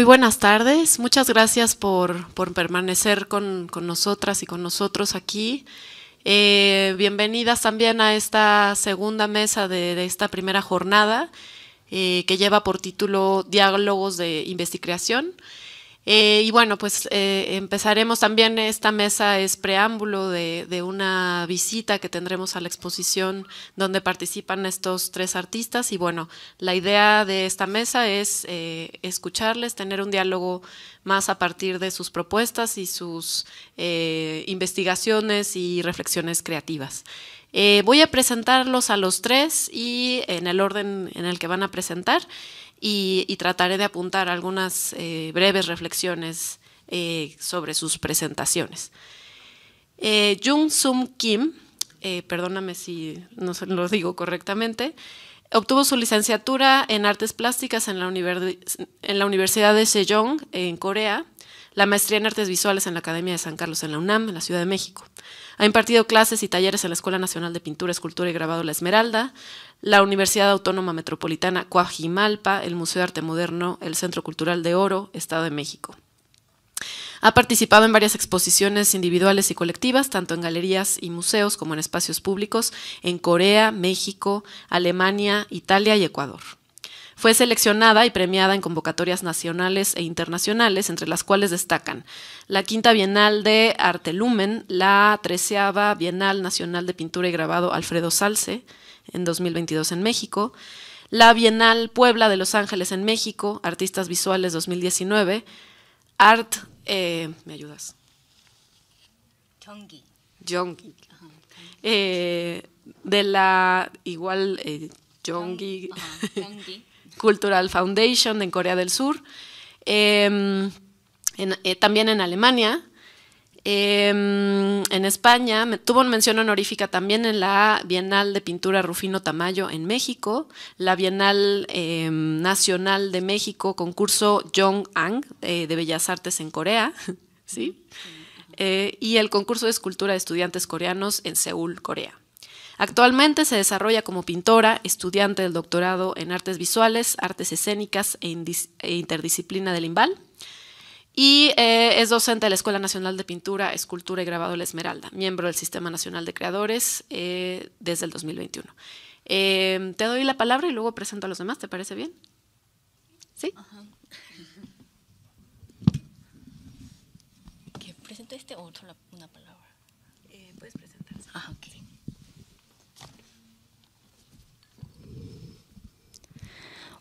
Muy buenas tardes, muchas gracias por, permanecer con, nosotras y con nosotros aquí. Eh, bienvenidas también a esta segunda mesa de, esta primera jornada eh, que lleva por título Diálogos de Investigación. Eh, y bueno, pues eh, empezaremos también, esta mesa es preámbulo de, una visita que tendremos a la exposición donde participan estos tres artistas y bueno, la idea de esta mesa es eh, escucharles, tener un diálogo más a partir de sus propuestas y sus investigaciones y reflexiones creativas. voy a presentarlos a los tres y en el orden en el que van a presentar y, trataré de apuntar algunas eh, breves reflexiones eh, sobre sus presentaciones. Eh, Jung Sum Kim, perdóname si no lo digo correctamente, Obtuvo su licenciatura en artes plásticas en la Universidad de Sejong, en Corea, la maestría en artes visuales en la Academia de San Carlos en la UNAM, en la Ciudad de México. Ha impartido clases y talleres en la Escuela Nacional de Pintura, Escultura y Grabado La Esmeralda, la Universidad Autónoma Metropolitana Coajimalpa, el Museo de Arte Moderno, el Centro Cultural de Oro, Estado de México. Ha participado en varias exposiciones individuales y colectivas, tanto en galerías y museos como en espacios públicos, en Corea, México, Alemania, Italia y Ecuador. Fue seleccionada y premiada en convocatorias nacionales e internacionales, entre las cuales destacan la Quinta Bienal de Arte Lumen, la Treceava Bienal Nacional de Pintura y Grabado Alfredo Salce en 2022 en México, la Bienal Puebla de Los Ángeles en México, Artistas Visuales 2019, Art, eh, ¿me ayudas? Eh, de la igual eh, Cultural Foundation en Corea del Sur, em, eh, también en Alemania, em, en España, tuvo una mención honorífica también en la Bienal de Pintura Rufino Tamayo en México, la Bienal em, Nacional de México, concurso Jong Ang eh, de Bellas Artes en Corea, eh, y el concurso de escultura de estudiantes coreanos en Seúl, Corea. Actualmente se desarrolla como pintora, estudiante del doctorado en artes visuales, artes escénicas e, e interdisciplina del IMBAL y eh, es docente de la Escuela Nacional de Pintura, Escultura y Grabado de la Esmeralda, miembro del Sistema Nacional de Creadores eh, desde el 2021. Eh, te doy la palabra y luego presento a los demás, ¿te parece bien? Sí.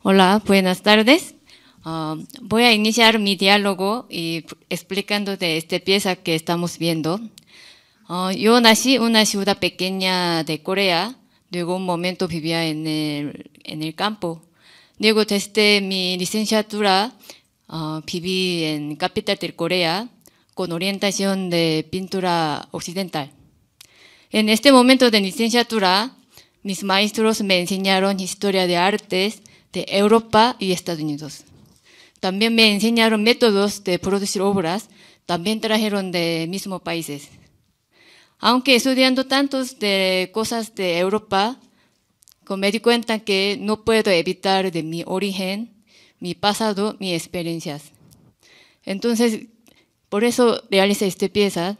Hola, buenas tardes. Ah, voy a iniciar mi diálogo y explicando de esta pieza que estamos viendo. Ah, yo nací en una ciudad pequeña de Corea, luego un momento vivía en el, campo. Luego desde mi licenciatura ah, viví en capital de Corea con orientación de pintura occidental. En este momento de licenciatura, mis maestros me enseñaron historia de artes de Europa y Estados Unidos. También me enseñaron métodos de producir obras, también trajeron de mismos países. Aunque estudiando tantos de cosas de Europa, me di cuenta que no puedo evitar de mi origen, mi pasado, mis experiencias. Entonces, por eso realicé esta pieza.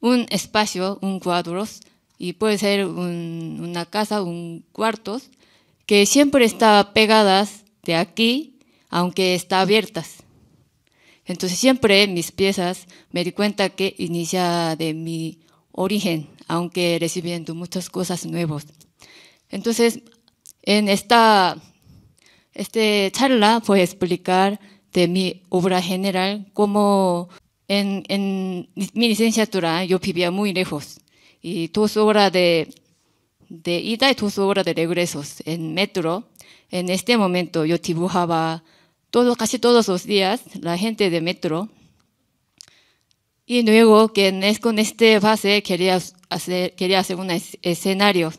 Un espacio, un cuadro, y puede ser una casa, un cuarto, que siempre está pegadas de aquí, aunque está abiertas. Entonces siempre en mis piezas me di cuenta que inicia de mi origen, aunque recibiendo muchas cosas nuevas. Entonces, en esta este charla voy a explicar de mi obra general, cómo en, en mi licenciatura yo vivía muy lejos y dos horas de de ida y tus horas de regresos en metro. En este momento yo dibujaba todos casi todos los días la gente de metro. Y luego con este fase quería hacer, quería hacer un escenario.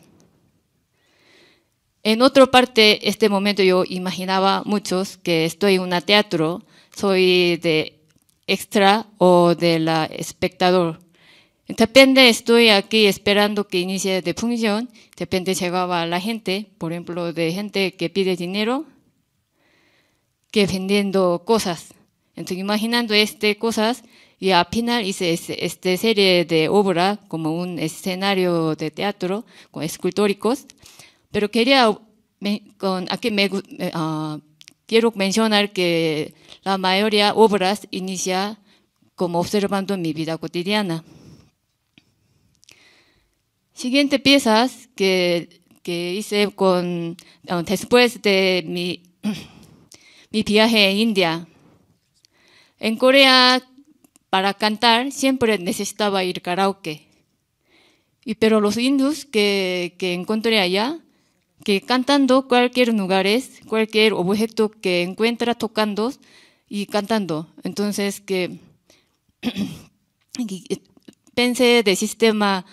En otra parte, este momento yo imaginaba muchos que estoy en un teatro, soy de extra o de la espectador. Depende, estoy aquí esperando que inicie de función. Depende, llegaba la gente, por ejemplo, de gente que pide dinero, que vendiendo cosas. Entonces, imaginando este cosas, y al final hice esta este serie de obras como un escenario de teatro con escultóricos. Pero quería, aquí ah, quiero mencionar que la mayoría obras inicia como observando mi vida cotidiana siguiente piezas que, hice con, después de mi, mi viaje a India. En Corea, para cantar, siempre necesitaba ir karaoke. Y, pero los hindus que, encontré allá, que cantando cualquier lugares, cualquier objeto que encuentra tocando y cantando. Entonces que pensé de sistema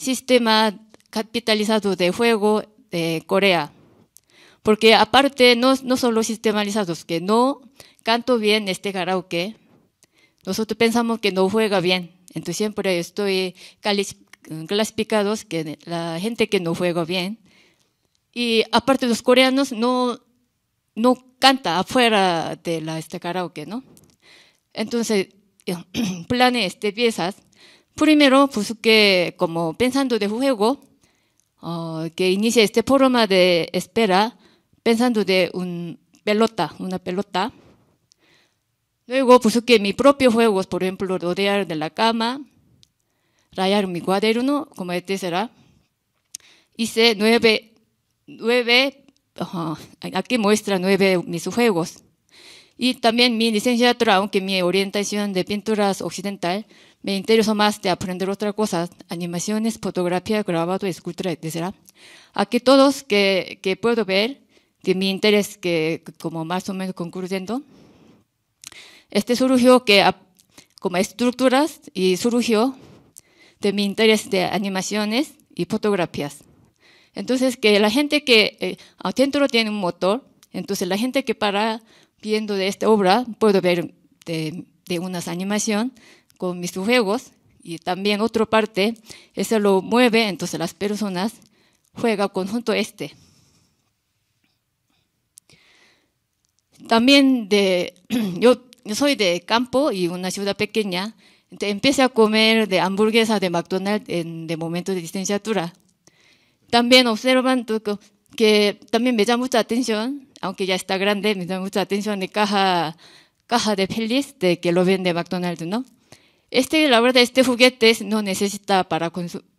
sistema capitalizado de juego de Corea. Porque aparte, no, no solo sistematizados, que no canto bien este karaoke, nosotros pensamos que no juega bien. Entonces siempre estoy clasificado que la gente que no juega bien. Y aparte los coreanos no, no canta afuera de la, este karaoke, ¿no? Entonces, planeé este piezas Primero, busqué pues, como pensando de juego, ah, que inicia este programa de espera pensando de un pelota, una pelota. Luego busqué pues, mi propio juegos, por ejemplo, rodear de la cama, rayar mi cuaderno, como este será. Hice nueve, nueve aquí muestra nueve mis juegos. Y también mi licenciatura, aunque mi orientación de pinturas occidental, me interesó más de aprender otra cosa, animaciones, fotografía, grabado, escultura, etc. Aquí todos que, puedo ver, de mi interés que como más o menos concluyendo, este surgió que como estructuras y surgió de mi interés de animaciones y fotografías. Entonces que la gente que eh, tiene un motor, entonces la gente que para viendo de esta obra puedo ver de, de unas animaciones, con mis juegos y también otra parte, eso lo mueve, entonces las personas juegan conjunto este. También de, yo, yo soy de campo y una ciudad pequeña, entonces empecé a comer de hamburguesa de McDonald's en de momento de licenciatura. También observan, que, también me llama mucha atención, aunque ya está grande, me llama mucha atención de caja, caja de pelis de que lo vende McDonald's, ¿no? Este, la verdad, este juguete no necesita para,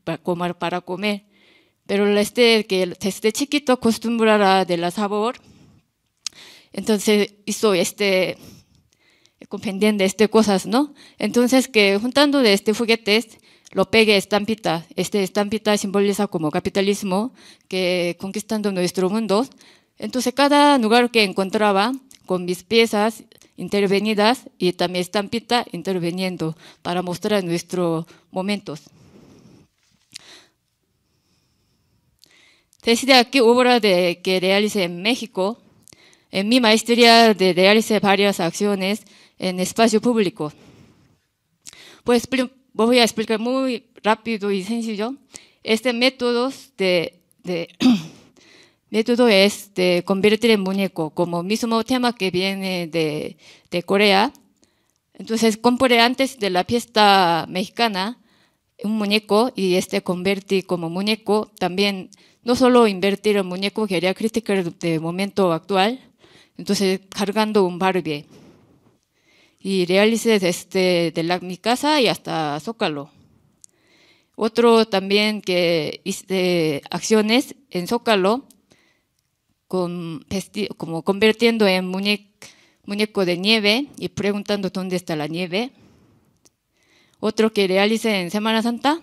para comer, para comer. Pero este que desde chiquito acostumbrará de la sabor. Entonces hizo este comprendiendo este cosas, ¿no? Entonces que juntando de este juguetes lo pegue estampita. Este estampita simboliza como capitalismo que conquistando nuestro mundo. Entonces cada lugar que encontraba con mis piezas intervenidas y también Estampita interviniendo para mostrar nuestros momentos. Desde aquí, obra de, que realice en México, en mi maestría de realice varias acciones en espacio público. Pues voy a explicar muy rápido y sencillo este método de método es de convertir en muñeco, como mismo tema que viene de, Corea. Entonces compré antes de la fiesta mexicana un muñeco y este convertí como muñeco. También no solo invertir en muñeco, quería criticar de momento actual. Entonces cargando un Barbie. Y realicé desde este, de la, mi casa y hasta Zócalo. Otro también que hice eh, acciones en Zócalo como convirtiendo en muñeco de nieve y preguntando dónde está la nieve. Otro que realice en Semana Santa.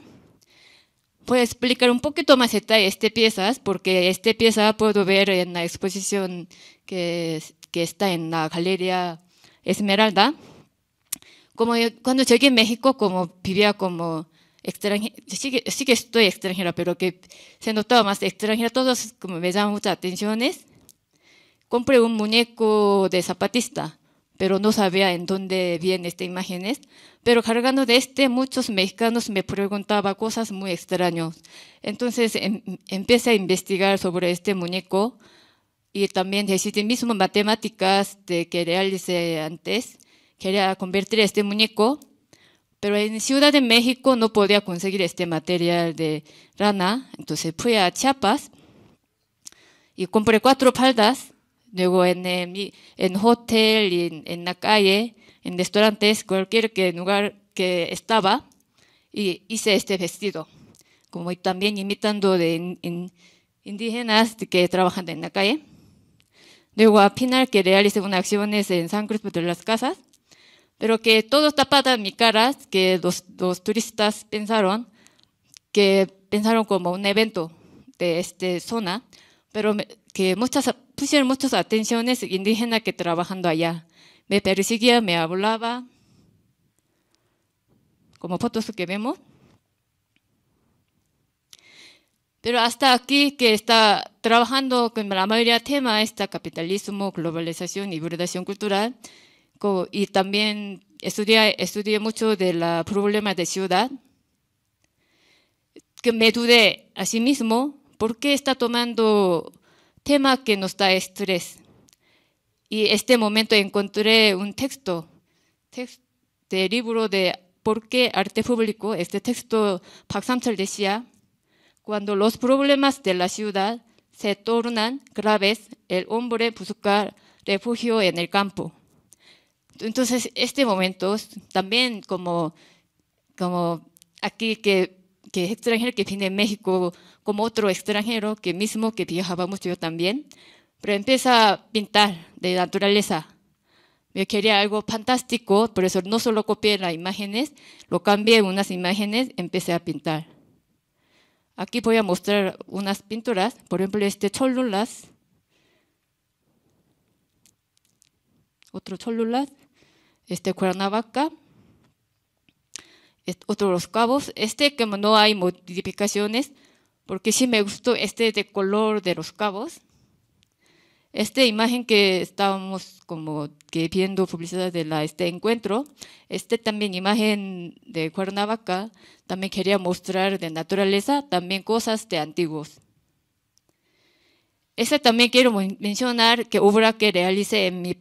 Voy a explicar un poquito más detalle este piezas, porque esta pieza puedo ver en la exposición que, que está en la Galería Esmeralda. Como cuando llegué a México, como vivía como sí, que, estoy extranjera, pero que se notaba más extranjera, todos como me llaman muchas atenciones. Compré un muñeco de zapatista, pero no sabía en dónde vienen estas imágenes. Pero cargando de este, muchos mexicanos me preguntaban cosas muy extrañas. Entonces em, empecé a investigar sobre este muñeco y también decidí mismo matemáticas de que realicé antes. Quería convertir este muñeco pero en Ciudad de México no podía conseguir este material de rana, entonces fui a Chiapas y compré cuatro faldas, Luego en, eh, en hotel, en, en la calle, en restaurantes, cualquier que lugar que estaba, y hice este vestido. Como también imitando de indígenas que trabajan en la calle. Luego al final que realicé una acciones en San Cruz de las Casas pero que todo tapada en mi cara, que los, turistas pensaron que pensaron como un evento de esta zona, pero que muchas, pusieron muchas atenciones indígenas que trabajando allá. Me perseguía, me hablaba, como fotos que vemos. Pero hasta aquí que está trabajando con la mayoría de temas, está capitalismo, globalización y cultural, y también estudié, mucho de los problemas de ciudad, que me dudé a sí mismo por qué está tomando tema que nos da estrés. Y este momento encontré un texto, texto libro de ¿Por qué arte público? Este texto Samchal decía, cuando los problemas de la ciudad se tornan graves, el hombre busca refugio en el campo. Entonces, este momento también como, aquí que, que extranjero que viene de México, como otro extranjero que mismo que viajaba mucho yo también, pero empieza a pintar de naturaleza. Yo quería algo fantástico, por eso no solo copié las imágenes, lo cambié unas imágenes, empecé a pintar. Aquí voy a mostrar unas pinturas, por ejemplo, este cholulas, otro cholulas, este, Cuernavaca, este, otro Los Cabos. Este que no hay modificaciones, porque sí me gustó este de color de Los Cabos. Esta imagen que estábamos como que viendo publicidad de la, este encuentro, este también imagen de Cuernavaca, también quería mostrar de naturaleza, también cosas de antiguos. Esta también quiero mencionar que obra que realicé en mi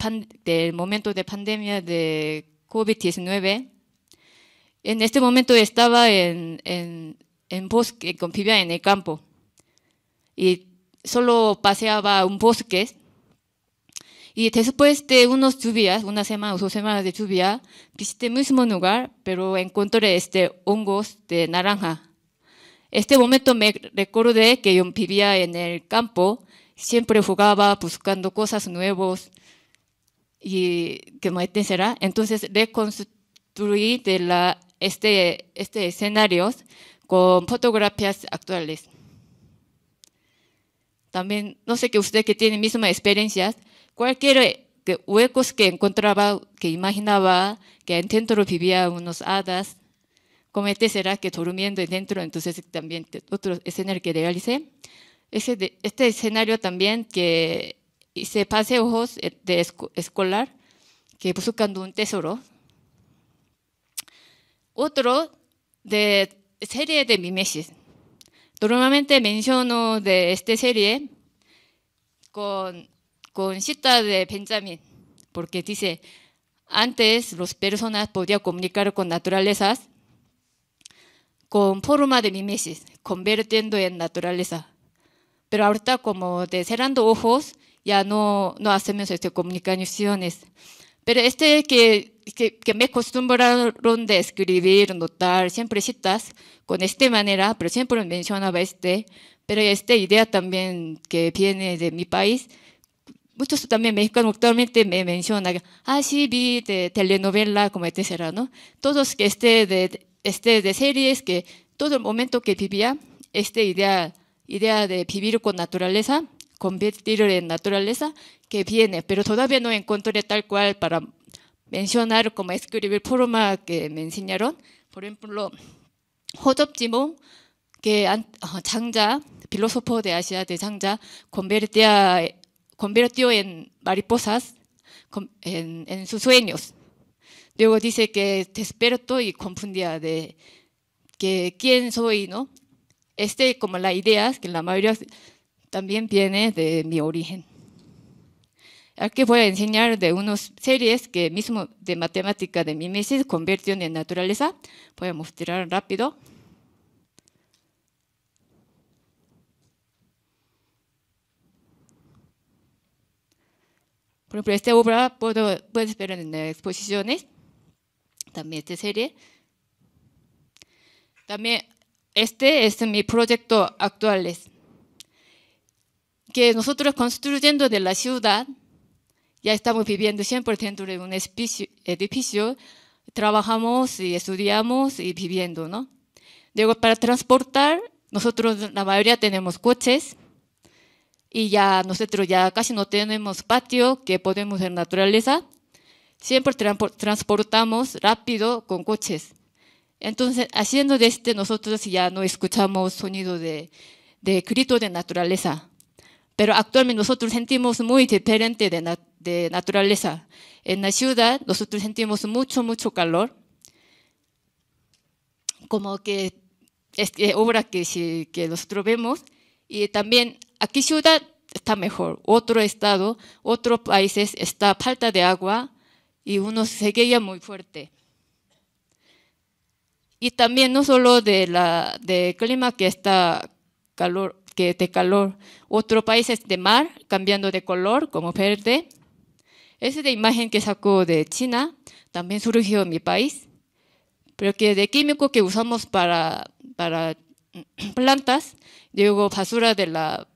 momento de pandemia de COVID-19. En este momento estaba en, en, bosque, con en el campo. Y solo paseaba un bosque. Y después de unos lluvias, una semana o dos semanas de lluvia, visité el mismo lugar, pero encontré este hongos de naranja. Este momento me recordé que yo vivía en el campo siempre jugaba pues, buscando cosas nuevas y que será. Entonces reconstruí de la, este, este escenario con fotografías actuales. También, no sé que usted que tiene misma experiencia, cualquier huecos que encontraba, que imaginaba, que dentro vivía unos hadas, como este será que durmiendo dentro, entonces también otro escenario que realicé. Este, escenario también que se pase ojos eh, de escolar que buscando un tesoro. Otro de serie de mimesis. Normalmente menciono de esta serie con, cita de Benjamin, porque dice, antes las personas podían comunicar con naturalezas con forma de mimesis, convirtiendo en naturaleza pero ahorita como de cerrando ojos ya no, no hacemos este, comunicaciones. Pero este que, que, me acostumbraron de escribir, notar, siempre citas con esta manera, pero siempre mencionaba este, pero esta idea también que viene de mi país, muchos también mexicanos actualmente me mencionan, ah, sí, vi de telenovela, como etcétera, ¿no? Todos que este de, este de series, que todo el momento que vivía, esta idea idea de vivir con naturaleza, convertir en naturaleza que viene, pero todavía no encontré tal cual para mencionar como escribir forma que me enseñaron. Por ejemplo, 호접지몽, que ah, Changja, filósofo de Asia de Changja, convertía, convirtió en mariposas en, sus sueños. Luego dice que despertó y confundía de que quién soy, ¿no? este, como la idea, que la mayoría también viene de mi origen. Aquí voy a enseñar de unas series que mismo de matemática de mi mesis convirtió en naturaleza. Voy a mostrar rápido. Por ejemplo, esta obra puedo, puedes ver en exposiciones, también esta serie. También este, este es mi proyecto actual, que nosotros construyendo de la ciudad, ya estamos viviendo siempre dentro de un edificio, trabajamos y estudiamos y viviendo, ¿no? Luego, para transportar, nosotros la mayoría tenemos coches y ya nosotros ya casi no tenemos patio que podemos en naturaleza. Siempre transportamos rápido con coches. Entonces, haciendo de este, nosotros ya no escuchamos sonido de, grito de naturaleza. Pero actualmente nosotros sentimos muy diferente de, de naturaleza. En la ciudad nosotros sentimos mucho, mucho calor. Como que es obra que, que nosotros vemos. Y también aquí ciudad está mejor. Otro estado, otros países está falta de agua y uno se muy fuerte. Y también no solo de la de clima que está calor, que de calor, otro país es de mar cambiando de color como verde. de imagen que sacó de China también surgió en mi país, pero que de químico que usamos para, para plantas, llegó basura de las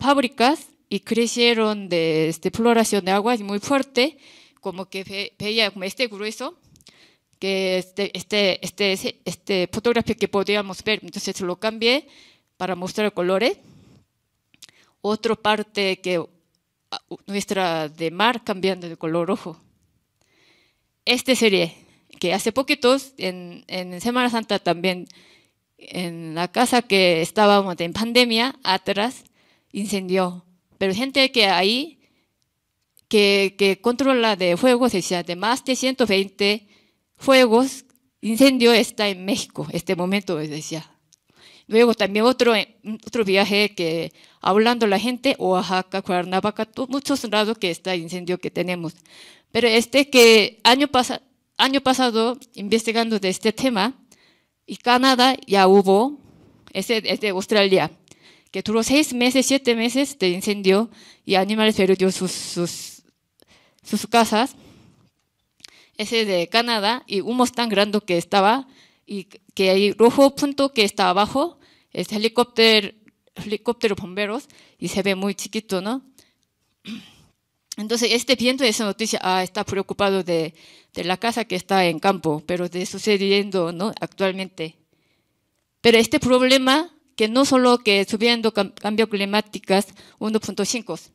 fábricas y crecieron de, floración de agua muy fuerte, como que veía como este grueso que este, este, este, este fotografía que podíamos ver, entonces lo cambié para mostrar colores. ¿eh? Otra parte que ah, nuestra de mar cambiando de color rojo. Esta serie, que hace poquitos, en, en Semana Santa también, en la casa que estábamos en pandemia, atrás, incendió. Pero gente que ahí, que, que controla de fuego, decía, de más de 120 fuegos, incendio está en México, este momento, decía. Luego también otro, eh, otro viaje que hablando la gente, Oaxaca, Cuernavaca, muchos lados que está incendio que tenemos. Pero este que año, año pasado, investigando de este tema, y Canadá ya hubo, ese de Australia, que tuvo seis meses, siete meses de incendio y animales perdió sus, sus casas ese de Canadá, y humo tan grande que estaba, y que hay rojo punto que está abajo, es este helicóptero, helicóptero bomberos, y se ve muy chiquito, ¿no? Entonces, este viento esa noticia, ah, está preocupado de, de, la casa que está en campo, pero de sucediendo, ¿no? Actualmente. Pero este problema, que no solo que subiendo cambio climáticas 1.5,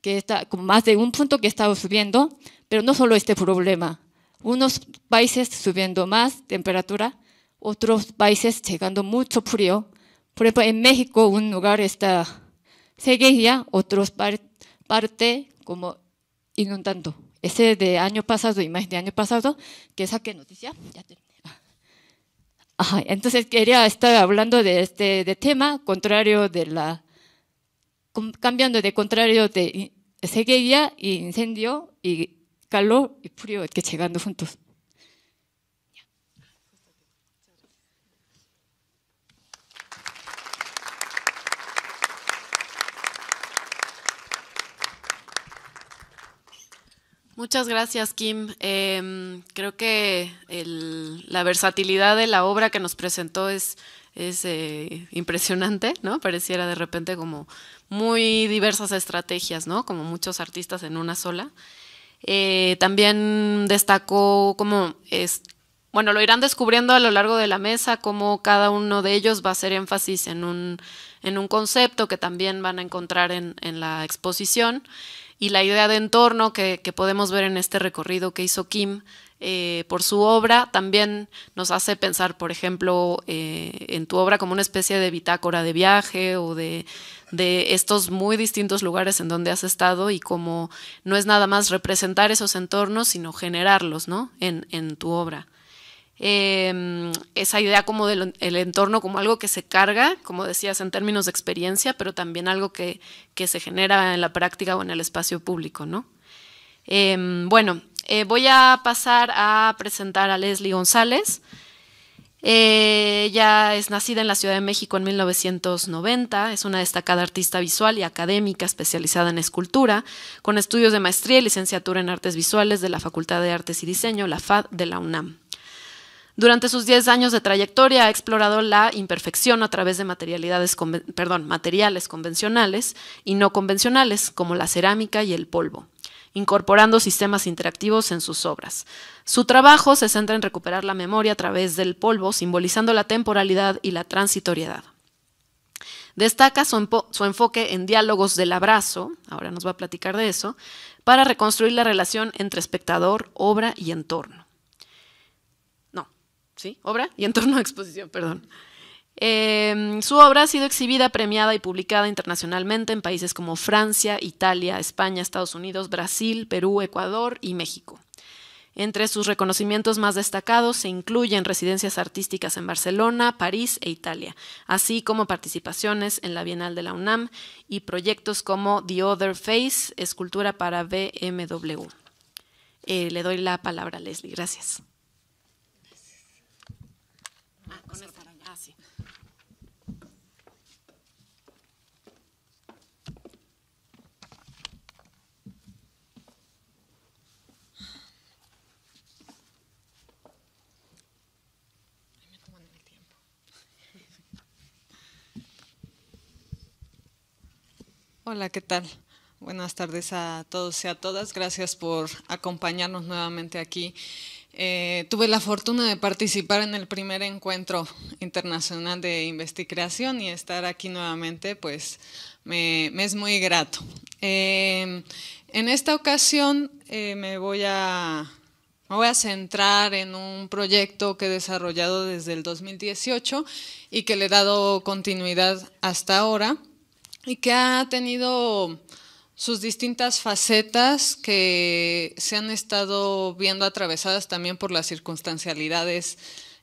que está como más de un punto que está subiendo, pero no solo este problema, unos países subiendo más temperatura, otros países llegando mucho frío. Por ejemplo, en México un lugar está sequía, otros par parte como inundando. Ese de año pasado, imagen de año pasado, que saqué noticia. entonces quería estar hablando de este de tema contrario de la cambiando de contrario de sequía y incendio y calor y frío que llegando juntos. Muchas gracias, Kim. Em, creo que la versatilidad de la obra que nos presentó es, es eh, impresionante, ¿no? Pareciera de repente como muy diversas estrategias, ¿no? Como muchos artistas en una sola. Eh, también destacó como es, bueno, lo irán descubriendo a lo largo de la mesa, cómo cada uno de ellos va a hacer énfasis en un, en un concepto que también van a encontrar en, la exposición y la idea de entorno que, podemos ver en este recorrido que hizo Kim eh, por su obra también nos hace pensar, por ejemplo, eh, en tu obra como una especie de bitácora de viaje o de de estos muy distintos lugares en donde has estado y cómo no es nada más representar esos entornos, sino generarlos, ¿no? En, tu obra. Em, esa idea como del el entorno como algo que se carga, como decías, en términos de experiencia, pero también algo que, se genera en la práctica o en el espacio público, ¿no? Em, bueno, eh, voy a pasar a presentar a Leslie González. Ella eh, es nacida en la Ciudad de México en 1990, es una destacada artista visual y académica especializada en escultura, con estudios de maestría y licenciatura en artes visuales de la Facultad de Artes y Diseño, la FAD de la UNAM. Durante sus 10 años de trayectoria ha explorado la imperfección a través de materiales convencionales y no convencionales, como la cerámica y el polvo, incorporando sistemas interactivos en sus obras. Su trabajo se centra en recuperar la memoria a través del polvo, simbolizando la temporalidad y la transitoriedad. Destaca su, enfoque en diálogos del abrazo, ahora nos va a platicar de eso, para reconstruir la relación entre espectador, obra y entorno. No, ¿sí? Obra y entorno de exposición, perdón. Em, su obra ha sido exhibida, premiada y publicada internacionalmente en países como Francia, Italia, España, Estados Unidos, Brasil, Perú, Ecuador y México. Entre sus reconocimientos más destacados se incluyen residencias artísticas en Barcelona, París e Italia, así como participaciones en la Bienal de la UNAM y proyectos como The Other Face, escultura para BMW. Eh, le doy la palabra a Leslie. Gracias. Ah, Hola, ¿qué tal? Buenas tardes a todos y a todas. Gracias por acompañarnos nuevamente aquí. Eh, tuve la fortuna de participar en el primer encuentro internacional de investigación y estar aquí nuevamente, pues me, es muy grato. Eh, en esta ocasión eh, me voy a me voy a centrar en un proyecto que he desarrollado desde el 2018 y que le he dado continuidad hasta ahora y que ha tenido sus distintas facetas que se han estado viendo atravesadas también por las circunstancialidades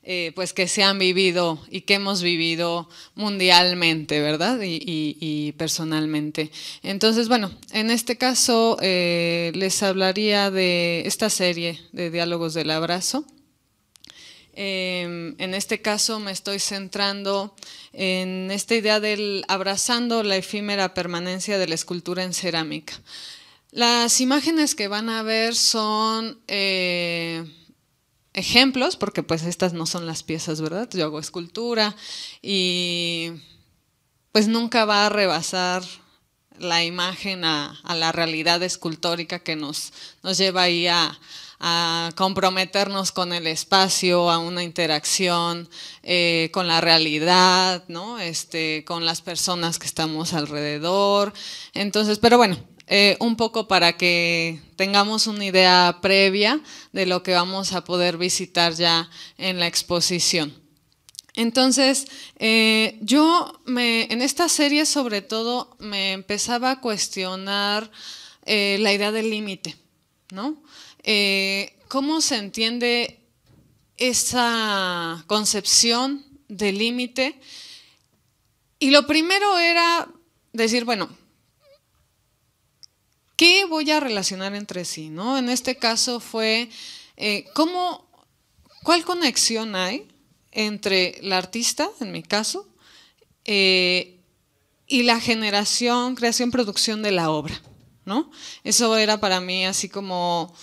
eh, pues que se han vivido y que hemos vivido mundialmente, ¿verdad? Y, personalmente. Entonces, bueno, en este caso eh, les hablaría de esta serie de diálogos del abrazo. Em, en este caso me estoy centrando en esta idea del abrazando la efímera permanencia de la escultura en cerámica. Las imágenes que van a ver son eh, ejemplos, porque pues estas no son las piezas, ¿verdad? Yo hago escultura y pues nunca va a rebasar la imagen a, la realidad escultórica que nos lleva ahí a, a comprometernos con el espacio, a una interacción eh, con la realidad, ¿no? Este, con las personas que estamos alrededor. Entonces, pero bueno, eh, un poco para que tengamos una idea previa de lo que vamos a poder visitar ya en la exposición. Entonces, eh, yo me, en esta serie sobre todo me empezaba a cuestionar la idea del límite, ¿no? Eh, ¿Cómo se entiende esa concepción de límite? Y lo primero era decir, bueno, ¿qué voy a relacionar entre sí? ¿no? En este caso fue, eh, ¿cómo, ¿cuál conexión hay entre la artista, en mi caso, eh, y la generación, creación, producción de la obra? ¿no? Eso era para mí así como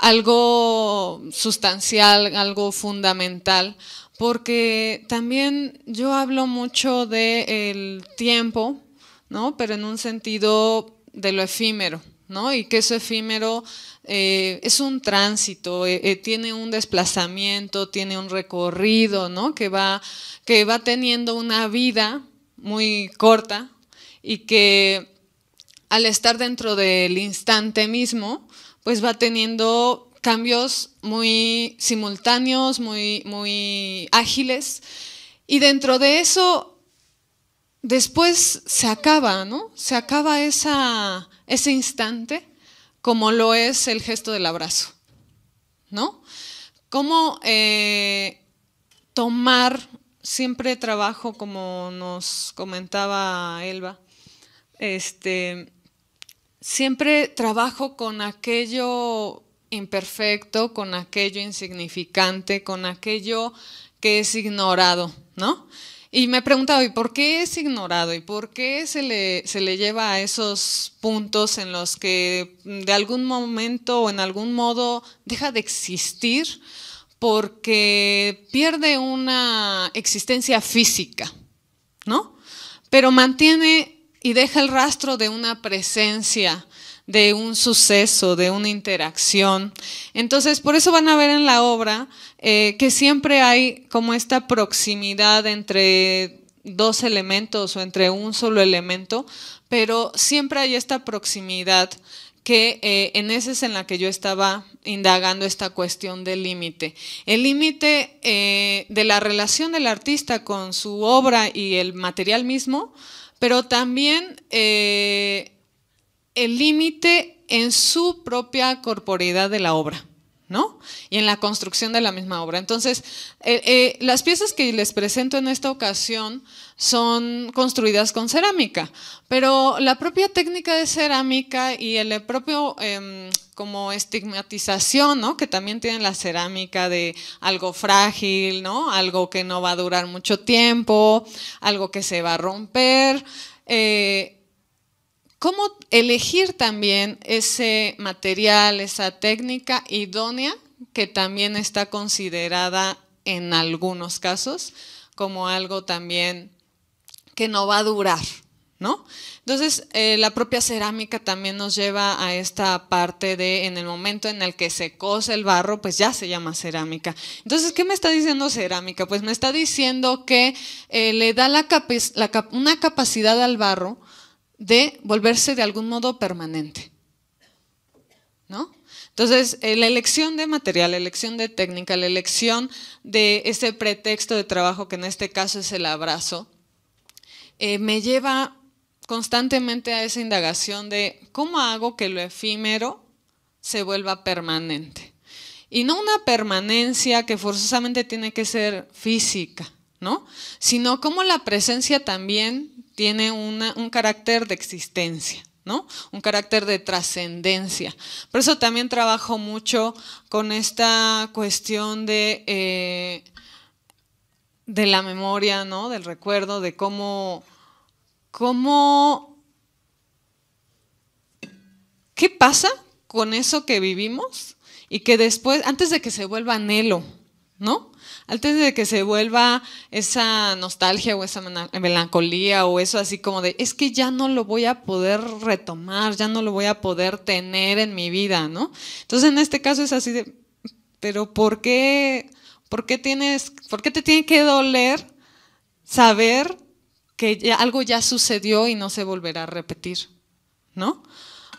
algo sustancial, algo fundamental, porque también yo hablo mucho del tiempo, ¿no? Pero en un sentido de lo efímero, ¿no? Y que eso efímero eh, es un tránsito, eh, eh, tiene un desplazamiento, tiene un recorrido, ¿no? Que va, que va teniendo una vida muy corta y que al estar dentro del instante mismo, pues va teniendo cambios muy simultáneos, muy, muy ágiles. Y dentro de eso, después se acaba, ¿no? Se acaba ese instante como lo es el gesto del abrazo, ¿no? Cómo eh, tomar, siempre trabajo como nos comentaba Elba, este, siempre trabajo con aquello imperfecto, con aquello insignificante, con aquello que es ignorado, ¿no? Y me he preguntado, ¿y por qué es ignorado? ¿Y por qué se le, se le lleva a esos puntos en los que de algún momento o en algún modo deja de existir porque pierde una existencia física, ¿no? Pero mantiene y deja el rastro de una presencia, de un suceso, de una interacción. Entonces, por eso van a ver en la obra eh, que siempre hay como esta proximidad entre dos elementos o entre un solo elemento, pero siempre hay esta proximidad que eh, en ese es en la que yo estaba indagando esta cuestión del límite. El límite eh, de la relación del artista con su obra y el material mismo pero también eh, el límite en su propia corporeidad de la obra. ¿no? Y en la construcción de la misma obra. Entonces, eh, eh, las piezas que les presento en esta ocasión son construidas con cerámica, pero la propia técnica de cerámica y el propio em, como estigmatización, Que también tienen la cerámica de algo frágil, ¿no? Algo que no va a durar mucho tiempo, algo que se va a romper. Eh, cómo elegir también ese material, esa técnica idónea que también está considerada en algunos casos como algo también que no va a durar, ¿no? Entonces, eh, la propia cerámica también nos lleva a esta parte de en el momento en el que se cose el barro, pues ya se llama cerámica. Entonces, ¿qué me está diciendo cerámica? Pues me está diciendo que eh, le da una capacidad al barro de volverse de algún modo permanente. ¿No? Entonces, eh, la elección de material, la elección de técnica, la elección de ese pretexto de trabajo, que en este caso es el abrazo, eh, me lleva constantemente a esa indagación de cómo hago que lo efímero se vuelva permanente. Y no una permanencia que forzosamente tiene que ser física, ¿no? Sino cómo la presencia también tiene un carácter de existencia. ¿no? Un carácter de trascendencia. Por eso también trabajo mucho con esta cuestión de, eh, de la memoria, ¿no? Del recuerdo, de cómo, cómo, ¿qué pasa con eso que vivimos? Y que después, antes de que se vuelva anhelo, ¿no? antes de que se vuelva esa nostalgia o esa melancolía o eso así como de, es que ya no lo voy a poder retomar, ya no lo voy a poder tener en mi vida, ¿no? Entonces en este caso es así de, pero ¿por qué, por tienes, por qué te tiene que doler saber que algo ya sucedió y no se volverá a repetir, ¿no?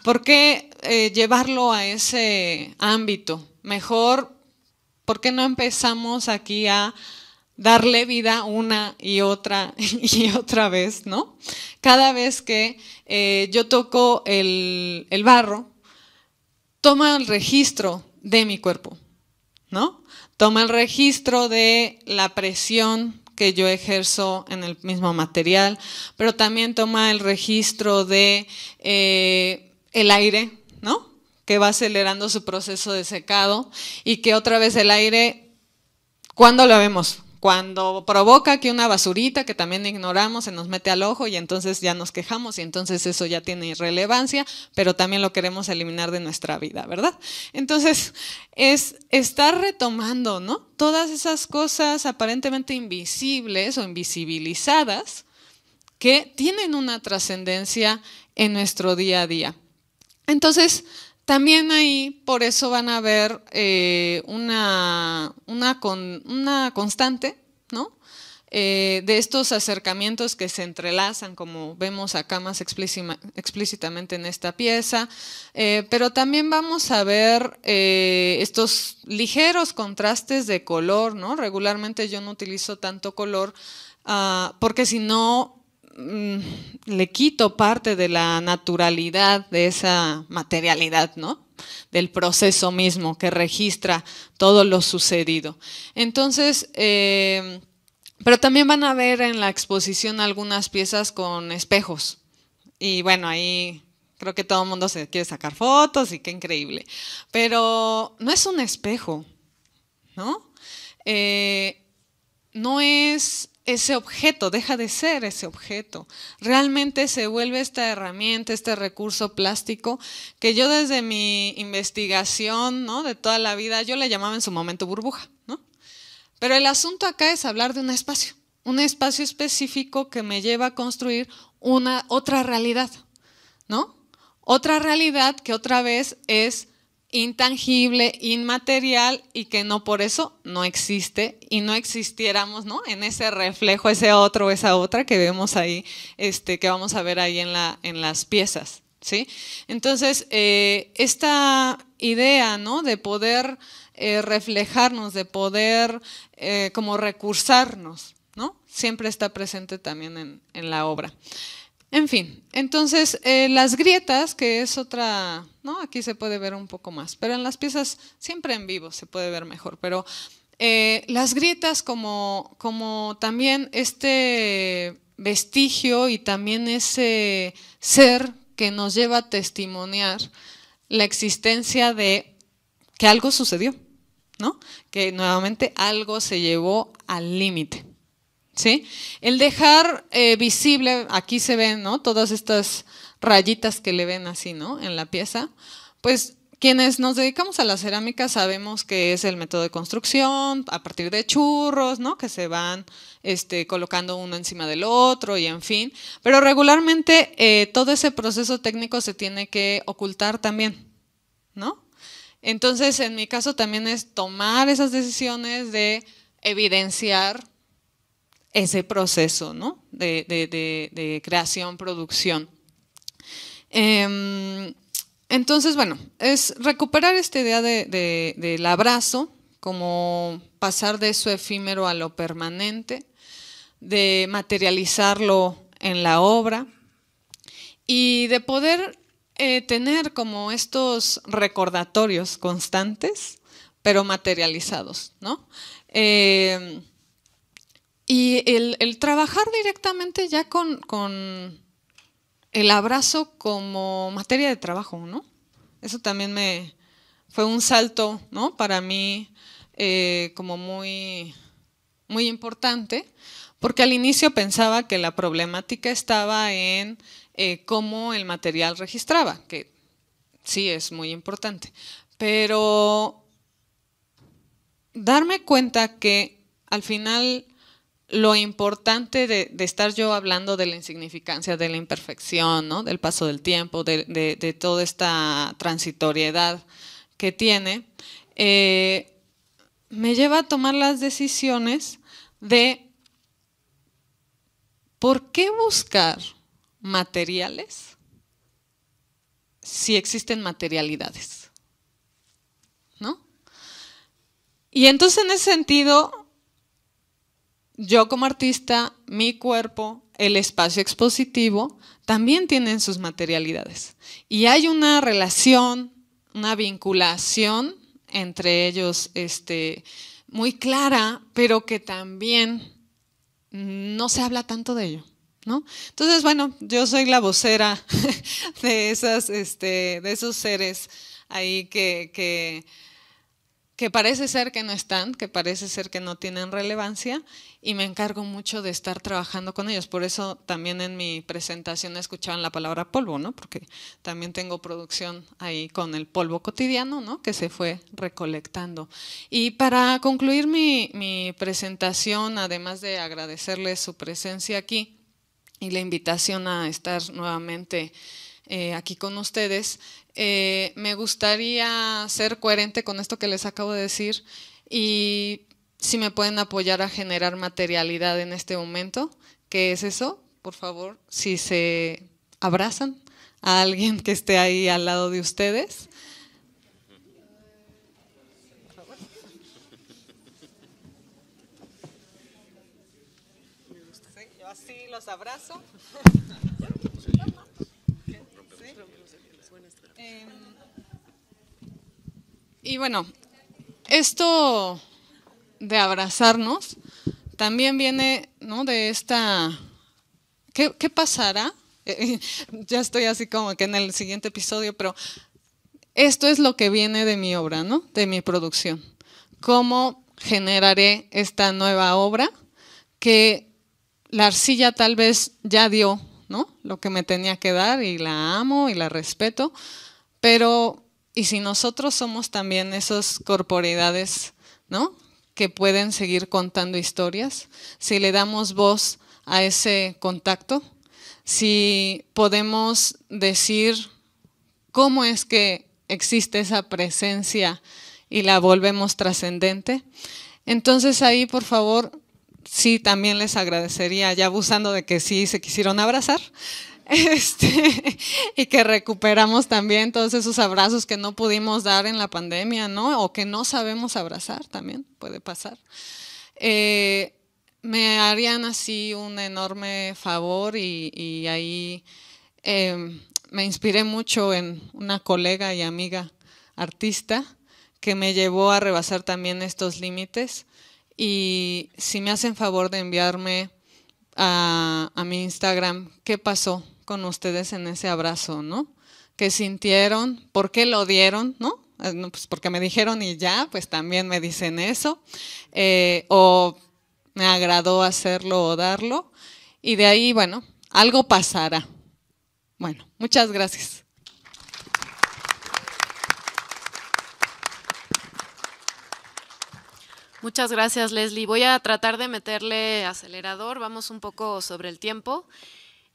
¿Por qué eh, llevarlo a ese ámbito? Mejor ¿Por qué no empezamos aquí a darle vida una y otra y otra vez, ¿no? Cada vez que eh, yo toco el, barro, toma el registro de mi cuerpo, ¿no? Toma el registro de la presión que yo ejerzo en el mismo material, pero también toma el registro de eh, el aire, ¿no? que va acelerando su proceso de secado y que otra vez el aire, ¿cuándo lo vemos? Cuando provoca que una basurita que también ignoramos se nos mete al ojo y entonces ya nos quejamos y entonces eso ya tiene irrelevancia, pero también lo queremos eliminar de nuestra vida, ¿verdad? Entonces es estar retomando, ¿no? Todas esas cosas aparentemente invisibles o invisibilizadas que tienen una trascendencia en nuestro día a día. Entonces, también ahí, por eso van a ver eh, una, una, constante, ¿no? Eh, de estos acercamientos que se entrelazan, como vemos acá más explícitamente en esta pieza, eh, pero también vamos a ver estos ligeros contrastes de color, ¿no? Regularmente yo no utilizo tanto color ah, porque si no Mm, le quito parte de la naturalidad de esa materialidad, ¿no? Del proceso mismo que registra todo lo sucedido. Entonces, eh, pero también van a ver en la exposición algunas piezas con espejos. Y bueno, ahí creo que todo el mundo se quiere sacar fotos y qué increíble. Pero no es un espejo, ¿no? Eh, no es ese objeto, deja de ser ese objeto. Realmente se vuelve esta herramienta, este recurso plástico que yo desde mi investigación, ¿no? De toda la vida, yo le llamaba en su momento burbuja, ¿no? Pero el asunto acá es hablar de un espacio, un espacio específico que me lleva a construir una otra realidad, ¿no? Otra realidad que otra vez es intangible, inmaterial y que no por eso no existe y no existiéramos, ¿no? En ese reflejo, ese otro, esa otra que vemos ahí, este, que vamos a ver ahí en, la, en las piezas, ¿sí? Entonces, eh, esta idea, ¿no? De poder eh, reflejarnos, de poder eh, como recursarnos, ¿no? Siempre está presente también en, en la obra. En fin, entonces eh, las grietas, que es otra, ¿no? Aquí se puede ver un poco más, pero en las piezas siempre en vivo se puede ver mejor, pero eh, las grietas como, como también este vestigio y también ese ser que nos lleva a testimoniar la existencia de que algo sucedió, ¿no? Que nuevamente algo se llevó al límite. ¿sí? El dejar eh, visible, aquí se ven, ¿no? Todas estas rayitas que le ven así, ¿no? En la pieza, pues quienes nos dedicamos a la cerámica sabemos que es el método de construcción a partir de churros, ¿no? Que se van este, colocando uno encima del otro y en fin. Pero regularmente eh, todo ese proceso técnico se tiene que ocultar también, ¿no? Entonces, en mi caso también es tomar esas decisiones de evidenciar ese proceso ¿no? de, creación, producción. Em, entonces, bueno, es recuperar esta idea del abrazo, como pasar de su efímero a lo permanente, de materializarlo en la obra y de poder eh, tener como estos recordatorios constantes, pero materializados, ¿no? Em, y el, trabajar directamente ya con, el abrazo como materia de trabajo, ¿no? Eso también me fue un salto, ¿no? Para mí eh, como muy, muy importante, porque al inicio pensaba que la problemática estaba en eh, cómo el material registraba, que sí es muy importante, pero darme cuenta que al final lo importante de, estar yo hablando de la insignificancia, de la imperfección, del paso del tiempo, de, toda esta transitoriedad que tiene, eh, me lleva a tomar las decisiones de por qué buscar materiales si existen materialidades. ¿No? Y entonces en ese sentido yo como artista, mi cuerpo, el espacio expositivo, también tienen sus materialidades. Y hay una relación, una vinculación entre ellos este, muy clara, pero que también no se habla tanto de ello. ¿No? Entonces, bueno, yo soy la vocera de, esas, este, de esos seres ahí que que parece ser que no están, que parece ser que no tienen relevancia y me encargo mucho de estar trabajando con ellos. Por eso también en mi presentación escuchaban la palabra polvo, ¿no? Porque también tengo producción ahí con el polvo cotidiano, ¿no? Que se fue recolectando. Y para concluir mi, presentación, además de agradecerles su presencia aquí y la invitación a estar nuevamente eh, aquí con ustedes, eh, me gustaría ser coherente con esto que les acabo de decir y si me pueden apoyar a generar materialidad en este momento, ¿qué es eso? Por favor, si se abrazan a alguien que esté ahí al lado de ustedes. Así los abrazo. Y bueno, esto de abrazarnos también viene ¿no? de esta... ¿Qué, pasará? ya estoy así como que en el siguiente episodio, pero esto es lo que viene de mi obra, ¿no? De mi producción. ¿Cómo generaré esta nueva obra que la arcilla tal vez ya dio, ¿no? Lo que me tenía que dar y la amo y la respeto, pero y si nosotros somos también esas corporidades ¿no? Que pueden seguir contando historias, si le damos voz a ese contacto, si podemos decir cómo es que existe esa presencia y la volvemos trascendente. Entonces ahí, por favor, sí, también les agradecería, ya abusando de que sí se quisieron abrazar, Este, y que recuperamos también todos esos abrazos que no pudimos dar en la pandemia, ¿no? O que no sabemos abrazar también, puede pasar. Eh, me harían así un enorme favor y, ahí em, me inspiré mucho en una colega y amiga artista que me llevó a rebasar también estos límites y si me hacen favor de enviarme a, mi Instagram qué pasó con ustedes en ese abrazo, ¿no? ¿Qué sintieron? ¿Por qué lo dieron? ¿No? Ah, pues porque me dijeron y ya, pues también me dicen eso. Eh, o me agradó hacerlo o darlo. Y de ahí, bueno, algo pasará. Bueno, muchas gracias. Muchas gracias, Leslie. Voy a tratar de meterle acelerador, vamos un poco sobre el tiempo.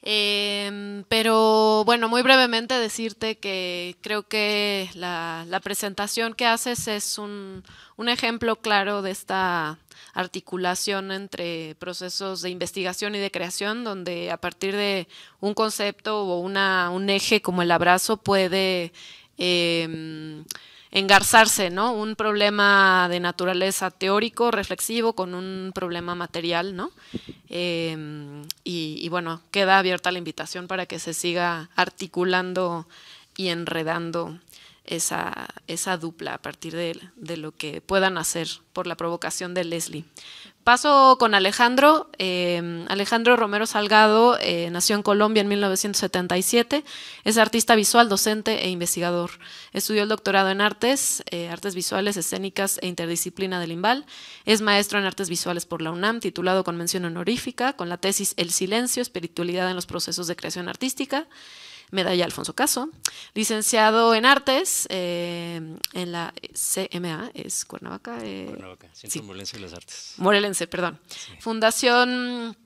Em, pero bueno, muy brevemente decirte que creo que la, presentación que haces es un, ejemplo claro de esta articulación entre procesos de investigación y de creación, donde a partir de un concepto o una, un eje como el abrazo puede... Em, engarzarse, ¿no? Un problema de naturaleza teórico, reflexivo, con un problema material, ¿no? Em, y, bueno, queda abierta la invitación para que se siga articulando y enredando esa, esa dupla a partir de, de lo que puedan hacer por la provocación de Leslie. Paso con Alejandro. Em, Alejandro Romero Salgado eh, nació en Colombia en 1977. Es artista visual, docente e investigador. Estudió el doctorado en artes, eh, artes visuales, escénicas e interdisciplina del IMBAL. Es maestro en artes visuales por la UNAM, titulado con mención honorífica, con la tesis El silencio, espiritualidad en los procesos de creación artística medalla Alfonso Caso, licenciado en artes eh, en la CMA, es Cuernavaca. Eh, Cuernavaca, Centro sí. Morelense de las Artes. Morelense, perdón. Fundación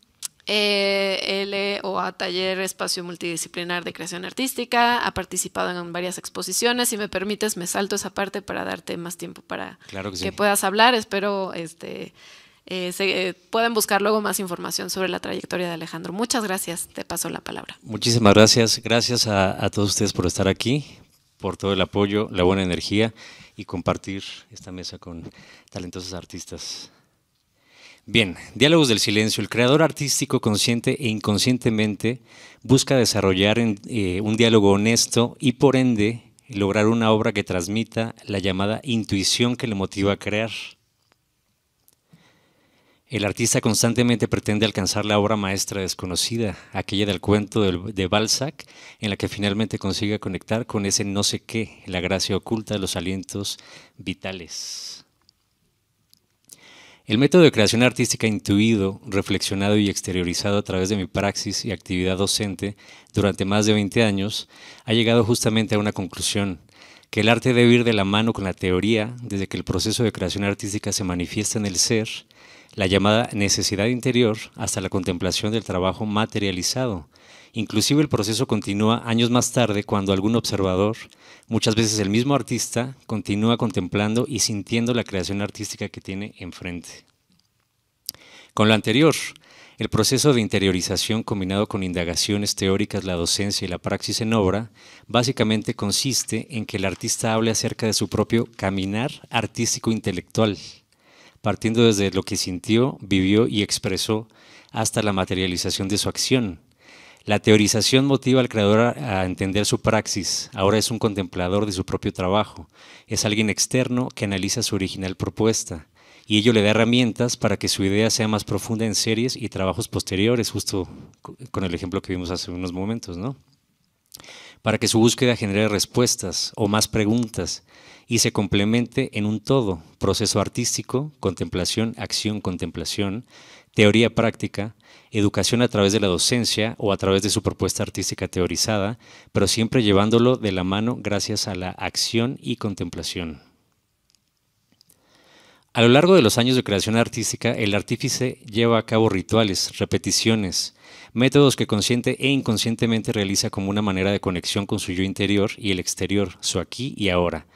eh, LOA Taller Espacio Multidisciplinar de Creación Artística, ha participado en varias exposiciones. Si me permites, me salto esa parte para darte más tiempo para que, puedas hablar. Espero este, eh, se, eh, pueden buscar luego más información sobre la trayectoria de Alejandro. Muchas gracias, te paso la palabra. Muchísimas gracias, gracias a, todos ustedes por estar aquí, por todo el apoyo, la buena energía y compartir esta mesa con talentosos artistas. Bien, Diálogos del Silencio. El creador artístico consciente e inconscientemente busca desarrollar eh, un diálogo honesto y por ende lograr una obra que transmita la llamada intuición que le motiva a crear el artista constantemente pretende alcanzar la obra maestra desconocida, aquella del cuento de Balzac, en la que finalmente consigue conectar con ese no sé qué, la gracia oculta de los alientos vitales. El método de creación artística intuido, reflexionado y exteriorizado a través de mi praxis y actividad docente durante más de 20 años ha llegado justamente a una conclusión, que el arte debe ir de la mano con la teoría desde que el proceso de creación artística se manifiesta en el ser la llamada necesidad interior hasta la contemplación del trabajo materializado. Inclusive el proceso continúa años más tarde cuando algún observador, muchas veces el mismo artista, continúa contemplando y sintiendo la creación artística que tiene enfrente. Con lo anterior, el proceso de interiorización combinado con indagaciones teóricas, la docencia y la praxis en obra, básicamente consiste en que el artista hable acerca de su propio caminar artístico-intelectual, partiendo desde lo que sintió, vivió y expresó hasta la materialización de su acción. La teorización motiva al creador a entender su praxis. Ahora es un contemplador de su propio trabajo. Es alguien externo que analiza su original propuesta. Y ello le da herramientas para que su idea sea más profunda en series y trabajos posteriores, justo con el ejemplo que vimos hace unos momentos, ¿no? Para que su búsqueda genere respuestas o más preguntas y se complemente en un todo, proceso artístico, contemplación, acción, contemplación, teoría práctica, educación a través de la docencia o a través de su propuesta artística teorizada, pero siempre llevándolo de la mano gracias a la acción y contemplación. A lo largo de los años de creación artística, el artífice lleva a cabo rituales, repeticiones, métodos que consciente e inconscientemente realiza como una manera de conexión con su yo interior y el exterior, su aquí y ahora,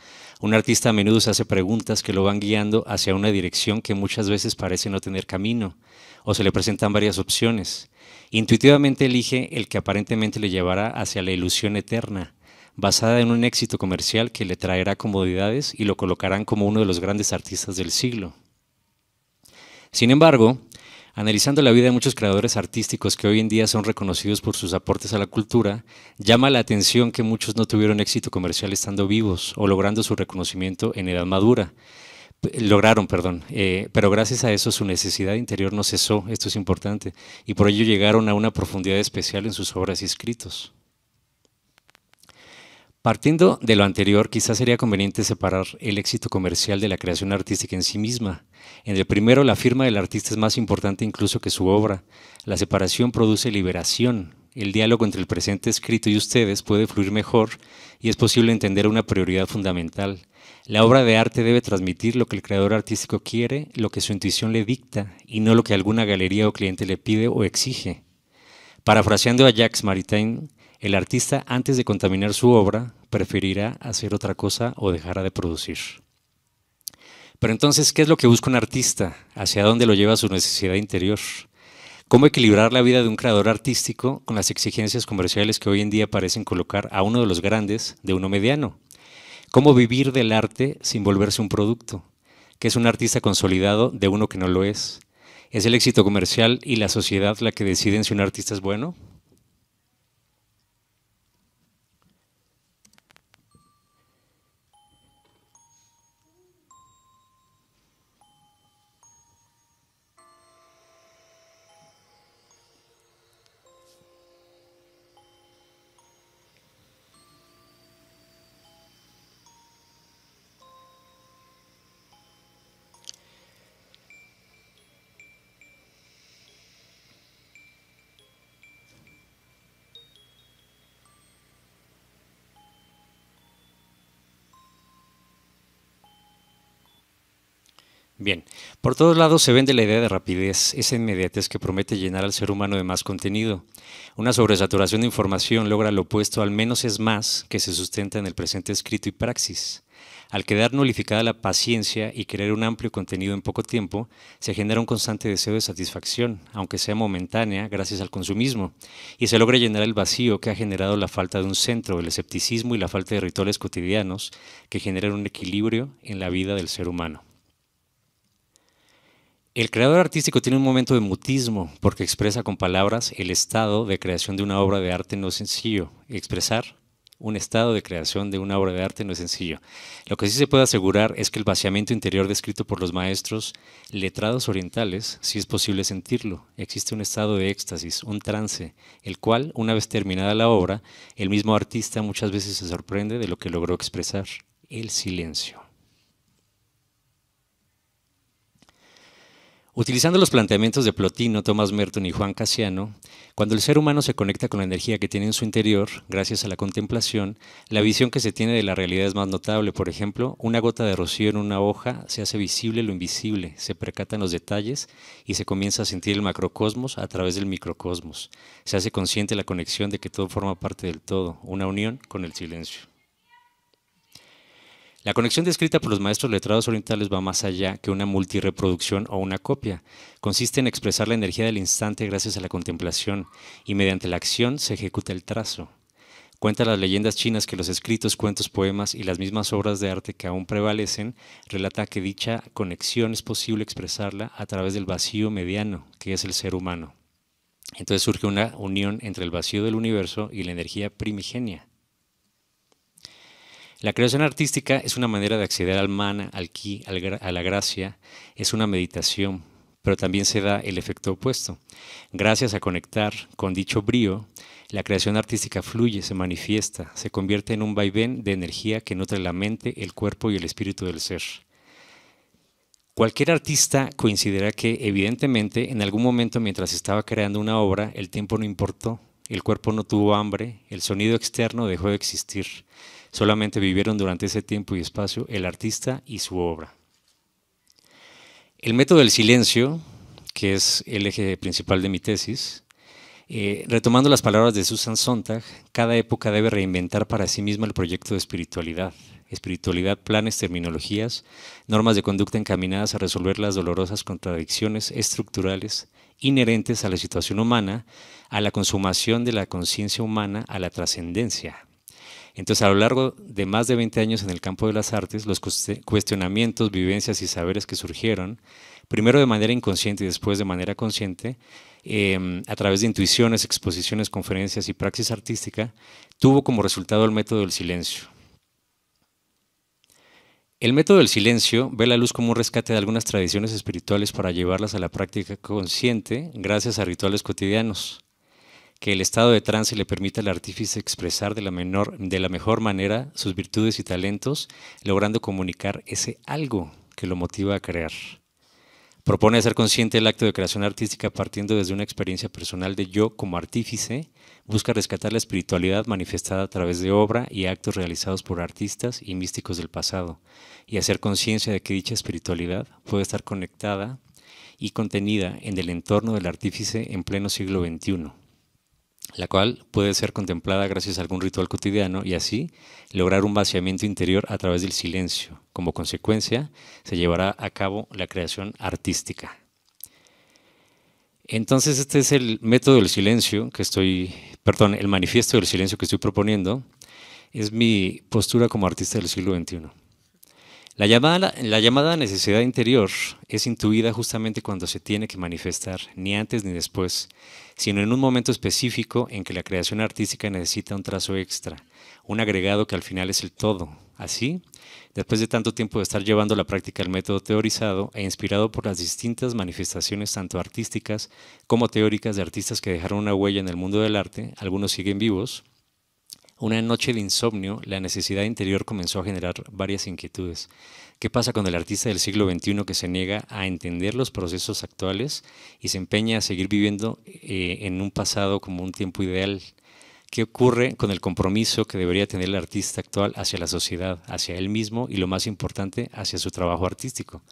un artista a menudo se hace preguntas que lo van guiando hacia una dirección que muchas veces parece no tener camino, o se le presentan varias opciones. Intuitivamente elige el que aparentemente le llevará hacia la ilusión eterna, basada en un éxito comercial que le traerá comodidades y lo colocarán como uno de los grandes artistas del siglo. Sin embargo, Analizando la vida de muchos creadores artísticos que hoy en día son reconocidos por sus aportes a la cultura, llama la atención que muchos no tuvieron éxito comercial estando vivos o logrando su reconocimiento en edad madura. Lograron, perdón, eh, pero gracias a eso su necesidad interior no cesó, esto es importante, y por ello llegaron a una profundidad especial en sus obras y escritos. Partiendo de lo anterior, quizás sería conveniente separar el éxito comercial de la creación artística en sí misma. En el primero, la firma del artista es más importante incluso que su obra. La separación produce liberación. El diálogo entre el presente escrito y ustedes puede fluir mejor y es posible entender una prioridad fundamental. La obra de arte debe transmitir lo que el creador artístico quiere, lo que su intuición le dicta y no lo que alguna galería o cliente le pide o exige. Parafraseando a Jacques Maritain, el artista, antes de contaminar su obra, preferirá hacer otra cosa o dejará de producir. Pero entonces, ¿qué es lo que busca un artista? ¿Hacia dónde lo lleva su necesidad interior? ¿Cómo equilibrar la vida de un creador artístico con las exigencias comerciales que hoy en día parecen colocar a uno de los grandes de uno mediano? ¿Cómo vivir del arte sin volverse un producto? ¿Qué es un artista consolidado de uno que no lo es? ¿Es el éxito comercial y la sociedad la que deciden si un artista es bueno Bien, por todos lados se vende la idea de rapidez, esa inmediatez que promete llenar al ser humano de más contenido. Una sobresaturación de información logra lo opuesto, al menos es más, que se sustenta en el presente escrito y praxis. Al quedar nulificada la paciencia y querer un amplio contenido en poco tiempo, se genera un constante deseo de satisfacción, aunque sea momentánea, gracias al consumismo, y se logra llenar el vacío que ha generado la falta de un centro, el escepticismo y la falta de rituales cotidianos que generan un equilibrio en la vida del ser humano. El creador artístico tiene un momento de mutismo porque expresa con palabras el estado de creación de una obra de arte no sencillo. Expresar un estado de creación de una obra de arte no es sencillo. Lo que sí se puede asegurar es que el vaciamiento interior descrito por los maestros letrados orientales, si sí es posible sentirlo, existe un estado de éxtasis, un trance, el cual, una vez terminada la obra, el mismo artista muchas veces se sorprende de lo que logró expresar, el silencio. Utilizando los planteamientos de Plotino, Thomas Merton y Juan Casiano, cuando el ser humano se conecta con la energía que tiene en su interior, gracias a la contemplación, la visión que se tiene de la realidad es más notable. Por ejemplo, una gota de rocío en una hoja se hace visible lo invisible, se percatan los detalles y se comienza a sentir el macrocosmos a través del microcosmos. Se hace consciente la conexión de que todo forma parte del todo, una unión con el silencio. La conexión descrita por los maestros letrados orientales va más allá que una multireproducción o una copia. Consiste en expresar la energía del instante gracias a la contemplación, y mediante la acción se ejecuta el trazo. Cuenta las leyendas chinas que los escritos, cuentos, poemas y las mismas obras de arte que aún prevalecen relata que dicha conexión es posible expresarla a través del vacío mediano, que es el ser humano. Entonces surge una unión entre el vacío del universo y la energía primigenia. La creación artística es una manera de acceder al mana, al ki, a la gracia, es una meditación, pero también se da el efecto opuesto. Gracias a conectar con dicho brío, la creación artística fluye, se manifiesta, se convierte en un vaivén de energía que nutre la mente, el cuerpo y el espíritu del ser. Cualquier artista coincidirá que, evidentemente, en algún momento mientras estaba creando una obra, el tiempo no importó, el cuerpo no tuvo hambre, el sonido externo dejó de existir. Solamente vivieron durante ese tiempo y espacio el artista y su obra. El método del silencio, que es el eje principal de mi tesis, eh, retomando las palabras de Susan Sontag, cada época debe reinventar para sí misma el proyecto de espiritualidad. Espiritualidad, planes, terminologías, normas de conducta encaminadas a resolver las dolorosas contradicciones estructurales inherentes a la situación humana, a la consumación de la conciencia humana, a la trascendencia. Entonces, a lo largo de más de 20 años en el campo de las artes, los cuestionamientos, vivencias y saberes que surgieron, primero de manera inconsciente y después de manera consciente, em, a través de intuiciones, exposiciones, conferencias y praxis artística, tuvo como resultado el método del silencio. El método del silencio ve la luz como un rescate de algunas tradiciones espirituales para llevarlas a la práctica consciente gracias a rituales cotidianos que el estado de trance le permita al artífice expresar de la, menor, de la mejor manera sus virtudes y talentos, logrando comunicar ese algo que lo motiva a crear. Propone ser consciente del acto de creación artística partiendo desde una experiencia personal de yo como artífice, busca rescatar la espiritualidad manifestada a través de obra y actos realizados por artistas y místicos del pasado, y hacer conciencia de que dicha espiritualidad puede estar conectada y contenida en el entorno del artífice en pleno siglo XXI la cual puede ser contemplada gracias a algún ritual cotidiano y así lograr un vaciamiento interior a través del silencio. Como consecuencia, se llevará a cabo la creación artística. Entonces, este es el método del silencio que estoy, perdón, el manifiesto del silencio que estoy proponiendo. Es mi postura como artista del siglo XXI. La llamada, necesidad interior es intuida justamente cuando se tiene que manifestar, ni antes ni después, sino en un momento específico en que la creación artística necesita un trazo extra, un agregado que al final es el todo. Así, después de tanto tiempo de estar llevando la práctica el método teorizado e inspirado por las distintas manifestaciones tanto artísticas como teóricas de artistas que dejaron una huella en el mundo del arte, algunos siguen vivos, una noche de insomnio, la necesidad interior comenzó a generar varias inquietudes. ¿Qué pasa con el artista del siglo XXI que se niega a entender los procesos actuales y se empeña a seguir viviendo eh, en un pasado como un tiempo ideal? ¿Qué ocurre con el compromiso que debería tener el artista actual hacia la sociedad, hacia él mismo y, lo más importante, hacia su trabajo artístico?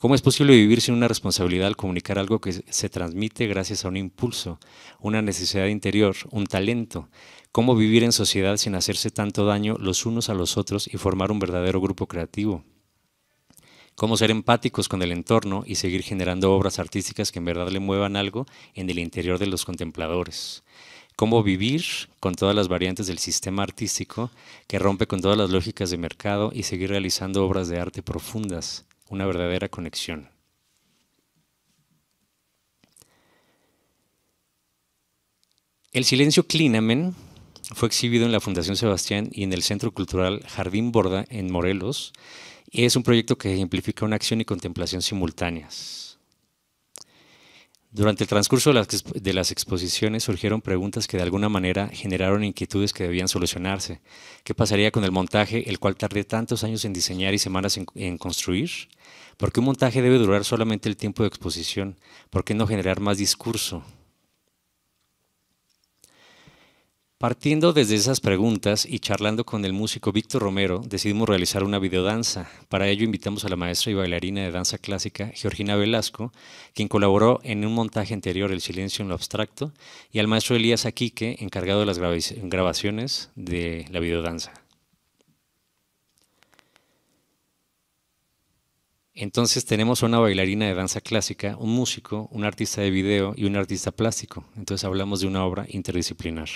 ¿Cómo es posible vivir sin una responsabilidad al comunicar algo que se transmite gracias a un impulso, una necesidad interior, un talento? cómo vivir en sociedad sin hacerse tanto daño los unos a los otros y formar un verdadero grupo creativo, cómo ser empáticos con el entorno y seguir generando obras artísticas que en verdad le muevan algo en el interior de los contempladores, cómo vivir con todas las variantes del sistema artístico que rompe con todas las lógicas de mercado y seguir realizando obras de arte profundas, una verdadera conexión. El silencio Klinamen fue exhibido en la Fundación Sebastián y en el Centro Cultural Jardín Borda en Morelos. Y es un proyecto que ejemplifica una acción y contemplación simultáneas. Durante el transcurso de las, exposiciones surgieron preguntas que de alguna manera generaron inquietudes que debían solucionarse. ¿Qué pasaría con el montaje, el cual tardé tantos años en diseñar y semanas en, en construir? ¿Por qué un montaje debe durar solamente el tiempo de exposición? ¿Por qué no generar más discurso? Partiendo desde esas preguntas y charlando con el músico Víctor Romero, decidimos realizar una videodanza. Para ello invitamos a la maestra y bailarina de danza clásica, Georgina Velasco, quien colaboró en un montaje anterior, El silencio en lo abstracto, y al maestro Elías Aquique, encargado de las grabaciones de la videodanza. Entonces tenemos una bailarina de danza clásica, un músico, un artista de video y un artista plástico. Entonces hablamos de una obra interdisciplinar.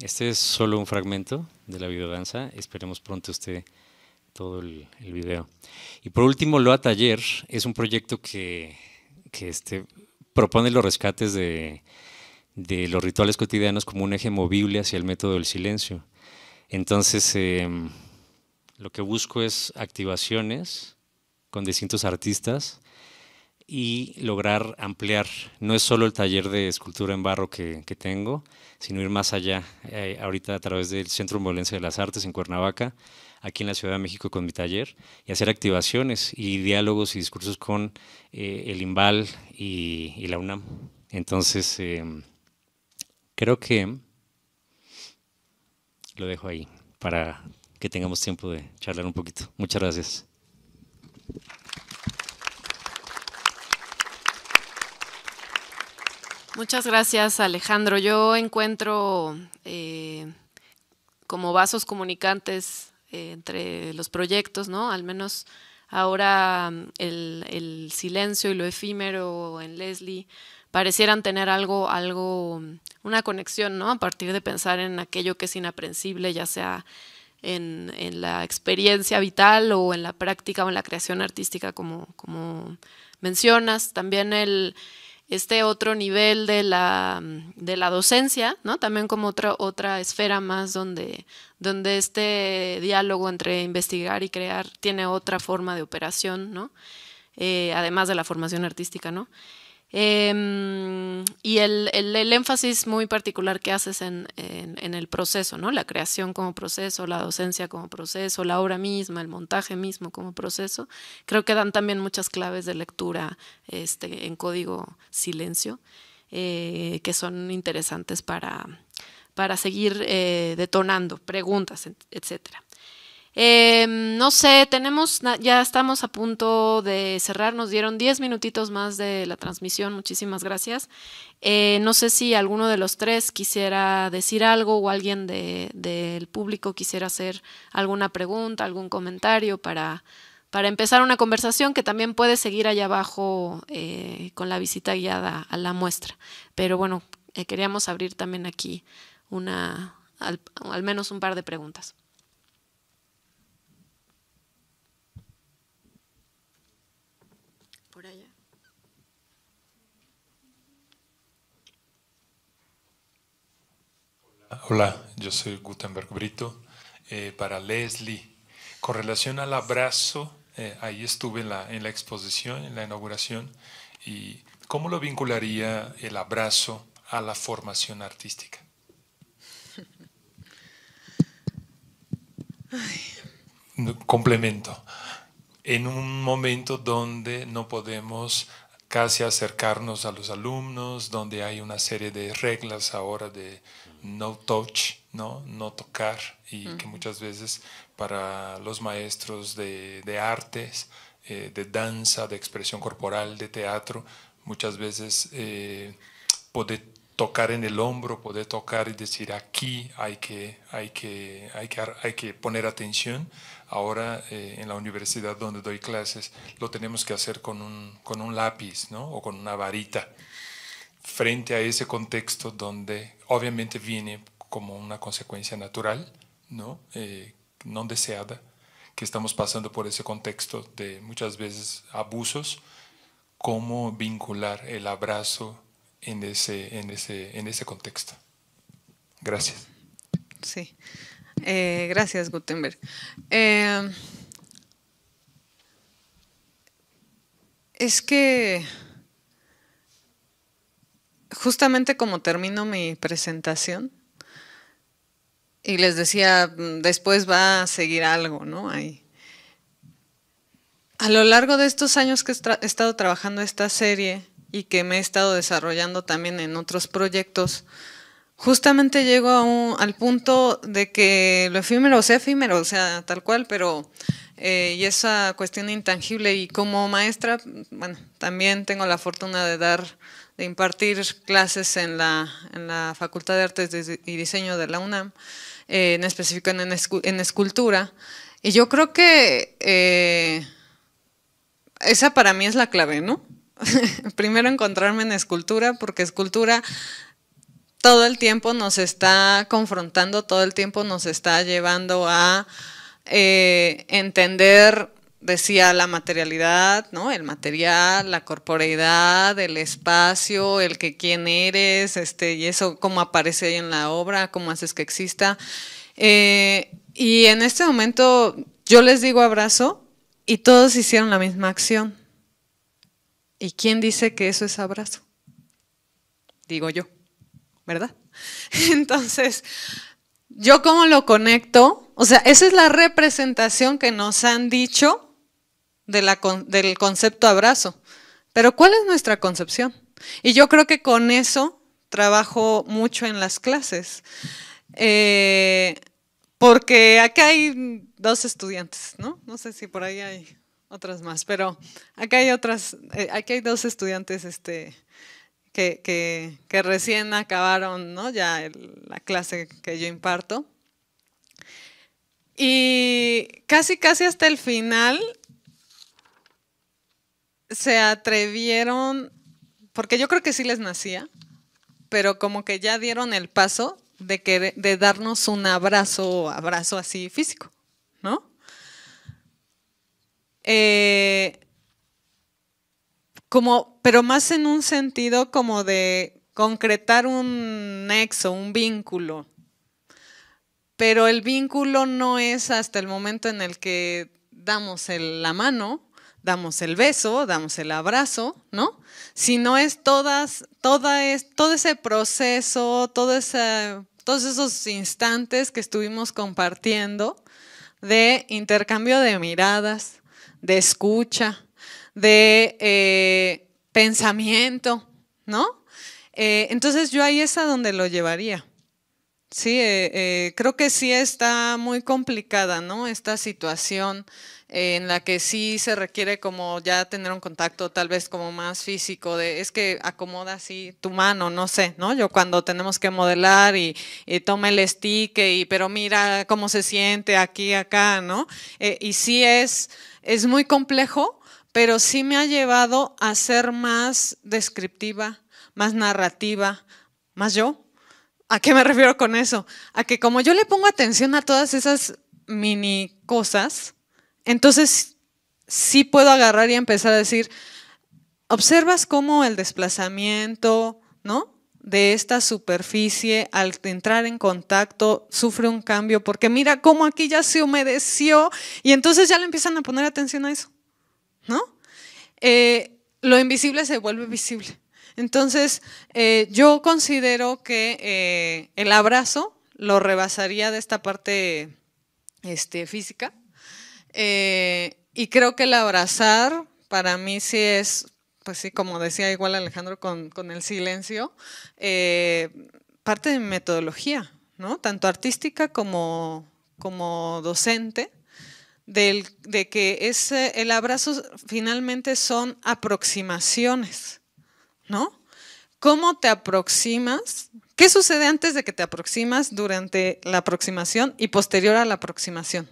este es solo un fragmento de la videodanza. Esperemos pronto usted todo el, video. Y por último, Loa Taller es un proyecto que, que este, propone los rescates de, los rituales cotidianos como un eje movible hacia el método del silencio. Entonces, em, lo que busco es activaciones con distintos artistas y lograr ampliar. No es solo el taller de escultura en barro que, tengo, sino ir más allá, eh, ahorita a través del Centro Molense de las Artes en Cuernavaca, aquí en la Ciudad de México con mi taller, y hacer activaciones y diálogos y discursos con eh, el IMBAL y, la UNAM. Entonces, eh, creo que lo dejo ahí para que tengamos tiempo de charlar un poquito. Muchas gracias. Muchas gracias, Alejandro. Yo encuentro eh, como vasos comunicantes eh, entre los proyectos, ¿no? Al menos ahora mm, el, silencio y lo efímero en Leslie parecieran tener algo, algo, mm, una conexión, ¿no? A partir de pensar en aquello que es inaprensible, ya sea en, la experiencia vital o en la práctica o en la creación artística, como, como mencionas. También el este otro nivel de la, mm, de la docencia, ¿no? También como otra, otra esfera más donde, donde este diálogo entre investigar y crear tiene otra forma de operación, ¿no? Eh, además de la formación artística, ¿no? Em, y el, énfasis muy particular que haces en, el proceso, ¿no? La creación como proceso, la docencia como proceso, la obra misma, el montaje mismo como proceso. Creo que dan también muchas claves de lectura este, en código silencio, eh, que son interesantes para, para seguir eh, detonando preguntas, etcétera. Em, no sé, tenemos, ya estamos a punto de cerrar, nos dieron 10 minutitos más de la transmisión, muchísimas gracias. Eh, no sé si alguno de los tres quisiera decir algo o alguien del público quisiera hacer alguna pregunta, algún comentario para, para empezar una conversación que también puede seguir allá abajo eh, con la visita guiada a la muestra. Pero bueno, eh, queríamos abrir también aquí una, al menos un par de preguntas. Hola, yo soy Gutenberg Brito. Eh, para Leslie, con relación al abrazo, eh, ahí estuve en la, exposición, en la inauguración, y ¿cómo lo vincularía el abrazo a la formación artística? Complemento. En un momento donde no podemos casi acercarnos a los alumnos, donde hay una serie de reglas ahora de no touch, no, no tocar, y que muchas veces para los maestros de, artes, eh, de danza, de expresión corporal, de teatro, muchas veces eh, poder tocar en el hombro, poder tocar y decir aquí hay que, hay que, hay que, hay que poner atención, ahora eh, en la universidad donde doy clases, lo tenemos que hacer con un, con un lápiz ¿no? o con una varita, frente a ese contexto donde obviamente viene como una consecuencia natural, no, eh, no deseada, que estamos pasando por ese contexto de muchas veces abusos, cómo vincular el abrazo en ese, en ese, en ese contexto. Gracias. Sí. Eh, gracias, Gutenberg. Em, es que justamente como termino mi presentación, y les decía, mm, después va a seguir algo, ¿no? Ahí. A lo largo de estos años que he estado trabajando esta serie y que me he estado desarrollando también en otros proyectos, justamente llego al punto de que lo efímero sea efímero, o sea, tal cual, pero eh, y esa cuestión intangible y como maestra, bueno, también tengo la fortuna de dar, de impartir clases en la, Facultad de Artes y Diseño de la UNAM, eh, en específico en, escultura, y yo creo que eh, esa para mí es la clave, ¿no? Primero encontrarme en escultura, porque escultura todo el tiempo nos está confrontando, todo el tiempo nos está llevando a eh, entender, decía, la materialidad, ¿no? El material, la corporeidad, el espacio, el que quién eres, este, y eso, cómo aparece ahí en la obra, cómo haces que exista. Eh, y en este momento yo les digo abrazo y todos hicieron la misma acción. ¿Y quién dice que eso es abrazo? Digo yo. ¿verdad? Entonces, ¿yo cómo lo conecto? O sea, esa es la representación que nos han dicho de del concepto abrazo. Pero ¿cuál es nuestra concepción? Y yo creo que con eso trabajo mucho en las clases. Eh, porque acá hay dos estudiantes, ¿no? No sé si por ahí hay otras más, pero acá hay otras, eh, aquí hay dos estudiantes este, que, recién acabaron ¿no? ya la clase que yo imparto. Y casi, casi hasta el final se atrevieron, porque yo creo que sí les nacía, pero como que ya dieron el paso de, que, de darnos un abrazo, abrazo así físico, ¿no? Eh, pero más en un sentido como de concretar un nexo, un vínculo. Pero el vínculo no es hasta el momento en el que damos la mano, damos el beso, damos el abrazo, ¿no? Sino es todas, toda es, todo ese proceso, todos esos instantes que estuvimos compartiendo de intercambio de miradas, de escucha, de eh, pensamiento, ¿no? Eh, entonces yo ahí es a donde lo llevaría. Sí, eh, creo que sí está muy complicada, ¿no? Esta situación en la que sí se requiere como ya tener un contacto tal vez como más físico, de es que acomoda así tu mano, no sé, ¿no? Yo cuando tenemos que modelar y, toma el stick y pero mira cómo se siente aquí, acá, ¿no? y sí es, es muy complejo pero sí me ha llevado a ser más descriptiva, más narrativa, más yo. ¿A qué me refiero con eso? A que como yo le pongo atención a todas esas mini cosas, entonces sí puedo agarrar y empezar a decir, observas cómo el desplazamiento, ¿no? de esta superficie al entrar en contacto sufre un cambio, porque mira cómo aquí ya se humedeció y entonces ya le empiezan a poner atención a eso. ¿no? Eh, lo invisible se vuelve visible. Entonces, eh, yo considero que eh, el abrazo lo rebasaría de esta parte este, física. y creo que el abrazar para mí sí es, pues sí, como decía igual Alejandro con, el silencio, parte de mi metodología, ¿no? Tanto artística como, como docente del, de que ese, el abrazo finalmente son aproximaciones, ¿no? ¿Cómo te aproximas? ¿Qué sucede antes de que te aproximas, durante la aproximación y posterior a la aproximación?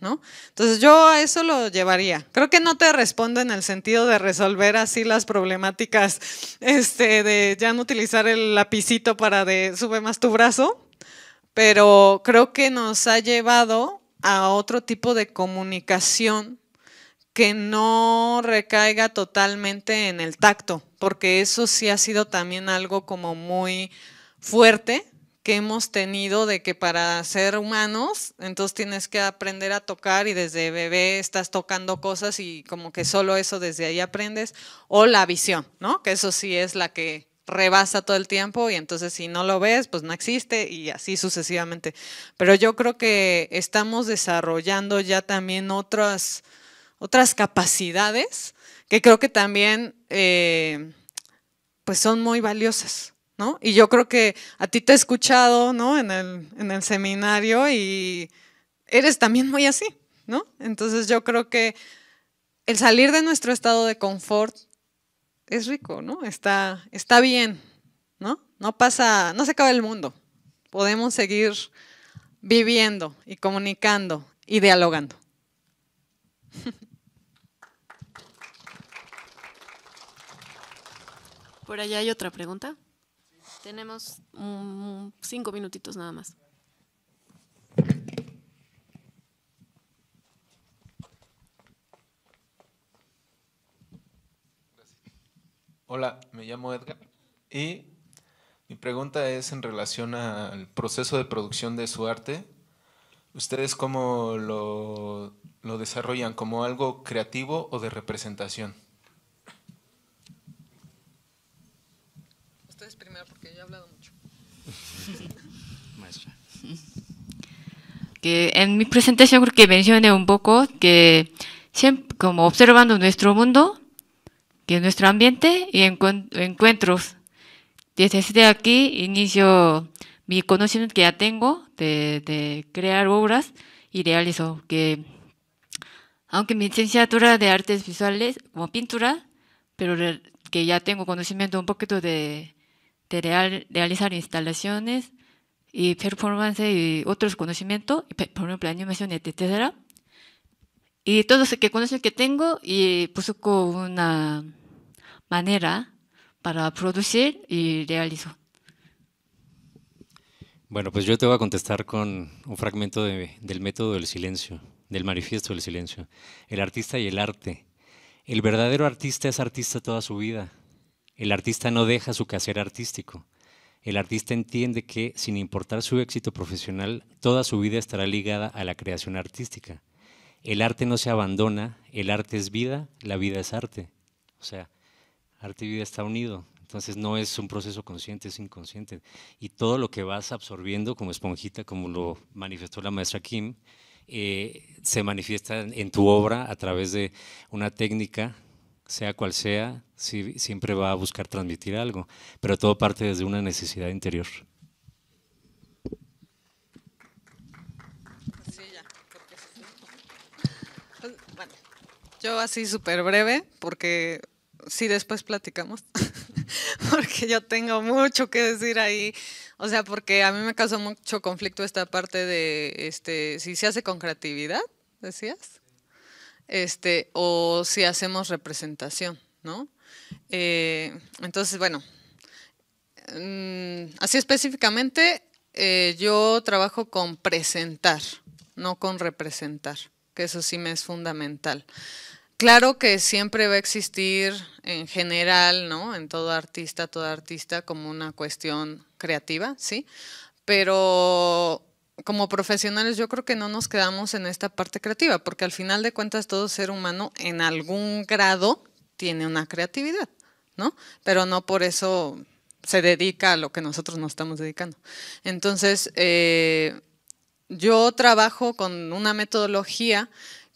¿No? Entonces yo a eso lo llevaría. Creo que no te respondo en el sentido de resolver así las problemáticas, este, de ya no utilizar el lapicito para de sube más tu brazo, pero creo que nos ha llevado a otro tipo de comunicación que no recaiga totalmente en el tacto, porque eso sí ha sido también algo como muy fuerte que hemos tenido de que para ser humanos, entonces tienes que aprender a tocar y desde bebé estás tocando cosas y como que solo eso desde ahí aprendes, o la visión, ¿no? Que eso sí es la que rebasa todo el tiempo y entonces si no lo ves, pues no existe y así sucesivamente. Pero yo creo que estamos desarrollando ya también otras, otras capacidades que creo que también eh, pues son muy valiosas. ¿No? Y yo creo que a ti te he escuchado, ¿no? En el, en el seminario y eres también muy así, ¿no? Entonces yo creo que el salir de nuestro estado de confort, es rico, ¿no? Está, está bien, ¿no? No pasa, no se acaba el mundo. Podemos seguir viviendo y comunicando y dialogando. Por allá hay otra pregunta. Tenemos cinco minutitos nada más. Hola, me llamo Edgar y mi pregunta es en relación al proceso de producción de su arte. ¿Ustedes cómo lo, desarrollan? ¿Como algo creativo o de representación? Ustedes primero porque yo he hablado mucho. en mi presentación creo que mencioné un poco que como observando nuestro mundo, que es nuestro ambiente y encuentros. Desde este aquí inicio mi conocimiento que ya tengo de, crear obras y realizo que aunque mi licenciatura de artes visuales como pintura, pero que ya tengo conocimiento un poquito de, realizar instalaciones y performance y otros conocimientos, por ejemplo, animación, etcétera. Y todos los que que tengo y busco pues una manera para producir y realizar. Bueno, pues yo te voy a contestar con un fragmento del método del silencio, del manifiesto del silencio. El artista y el arte. El verdadero artista es artista toda su vida. El artista no deja su quehacer artístico. El artista entiende que, sin importar su éxito profesional, toda su vida estará ligada a la creación artística. El arte no se abandona, el arte es vida, la vida es arte. O sea, arte y vida está unido. Entonces no es un proceso consciente, es inconsciente. Y todo lo que vas absorbiendo como esponjita, como lo manifestó la maestra Kim, eh, se manifiesta en tu obra a través de una técnica, sea cual sea, siempre va a buscar transmitir algo, pero todo parte desde una necesidad interior. Yo así súper breve, porque si después platicamos, porque yo tengo mucho que decir ahí. O sea, porque a mí me causó mucho conflicto esta parte de, este, si se hace con creatividad, decías, este, o si hacemos representación, ¿no? Eh, entonces, bueno, mm, así específicamente, eh, yo trabajo con presentar, no con representar, que eso sí me es fundamental. Claro que siempre va a existir en general, ¿no? En todo artista, toda artista, como una cuestión creativa, ¿sí? Pero como profesionales yo creo que no nos quedamos en esta parte creativa, porque al final de cuentas todo ser humano en algún grado tiene una creatividad, ¿no? Pero no por eso se dedica a lo que nosotros nos estamos dedicando. Entonces, eh, yo trabajo con una metodología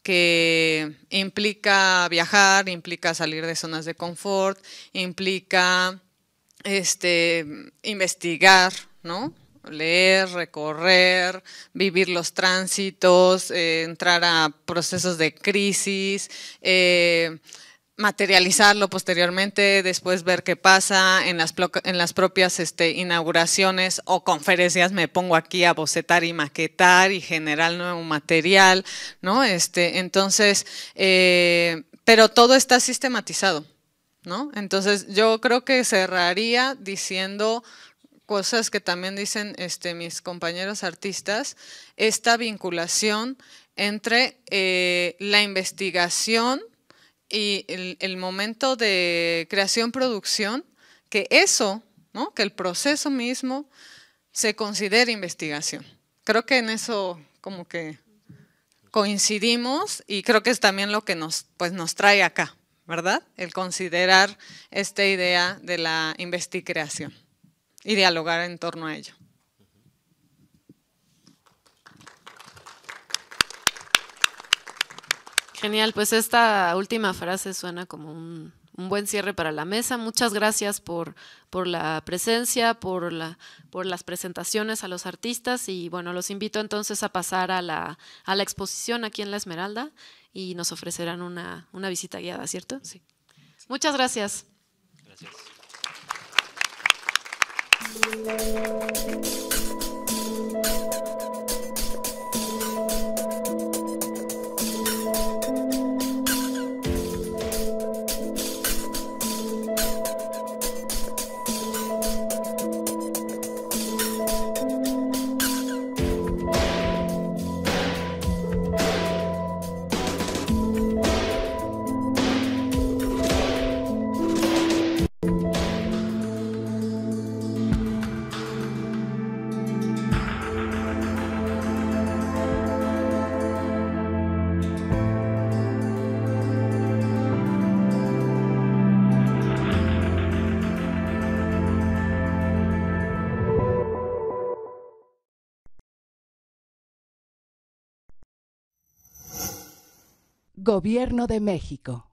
que implica viajar, implica salir de zonas de confort, implica este, investigar, ¿no? leer, recorrer, vivir los tránsitos, eh, entrar a procesos de crisis, eh, materializarlo posteriormente, después ver qué pasa en las, en las propias este, inauguraciones o conferencias, me pongo aquí a bocetar y maquetar y generar nuevo material, ¿no? Este, entonces, eh, pero todo está sistematizado, ¿no? Entonces, yo creo que cerraría diciendo cosas que también dicen este, mis compañeros artistas, esta vinculación entre eh, la investigación, y el, momento de creación-producción, que eso, ¿no? que el proceso mismo se considere investigación. Creo que en eso como que coincidimos y creo que es también lo que nos, pues, nos trae acá, ¿verdad? El considerar esta idea de la investigación y dialogar en torno a ello. Genial, pues esta última frase suena como un, buen cierre para la mesa. Muchas gracias por, por la presencia, por, la, por las presentaciones a los artistas y bueno, los invito entonces a pasar a la, exposición aquí en La Esmeralda y nos ofrecerán una, visita guiada, ¿cierto? Sí. Muchas gracias. Gracias. Gobierno de México.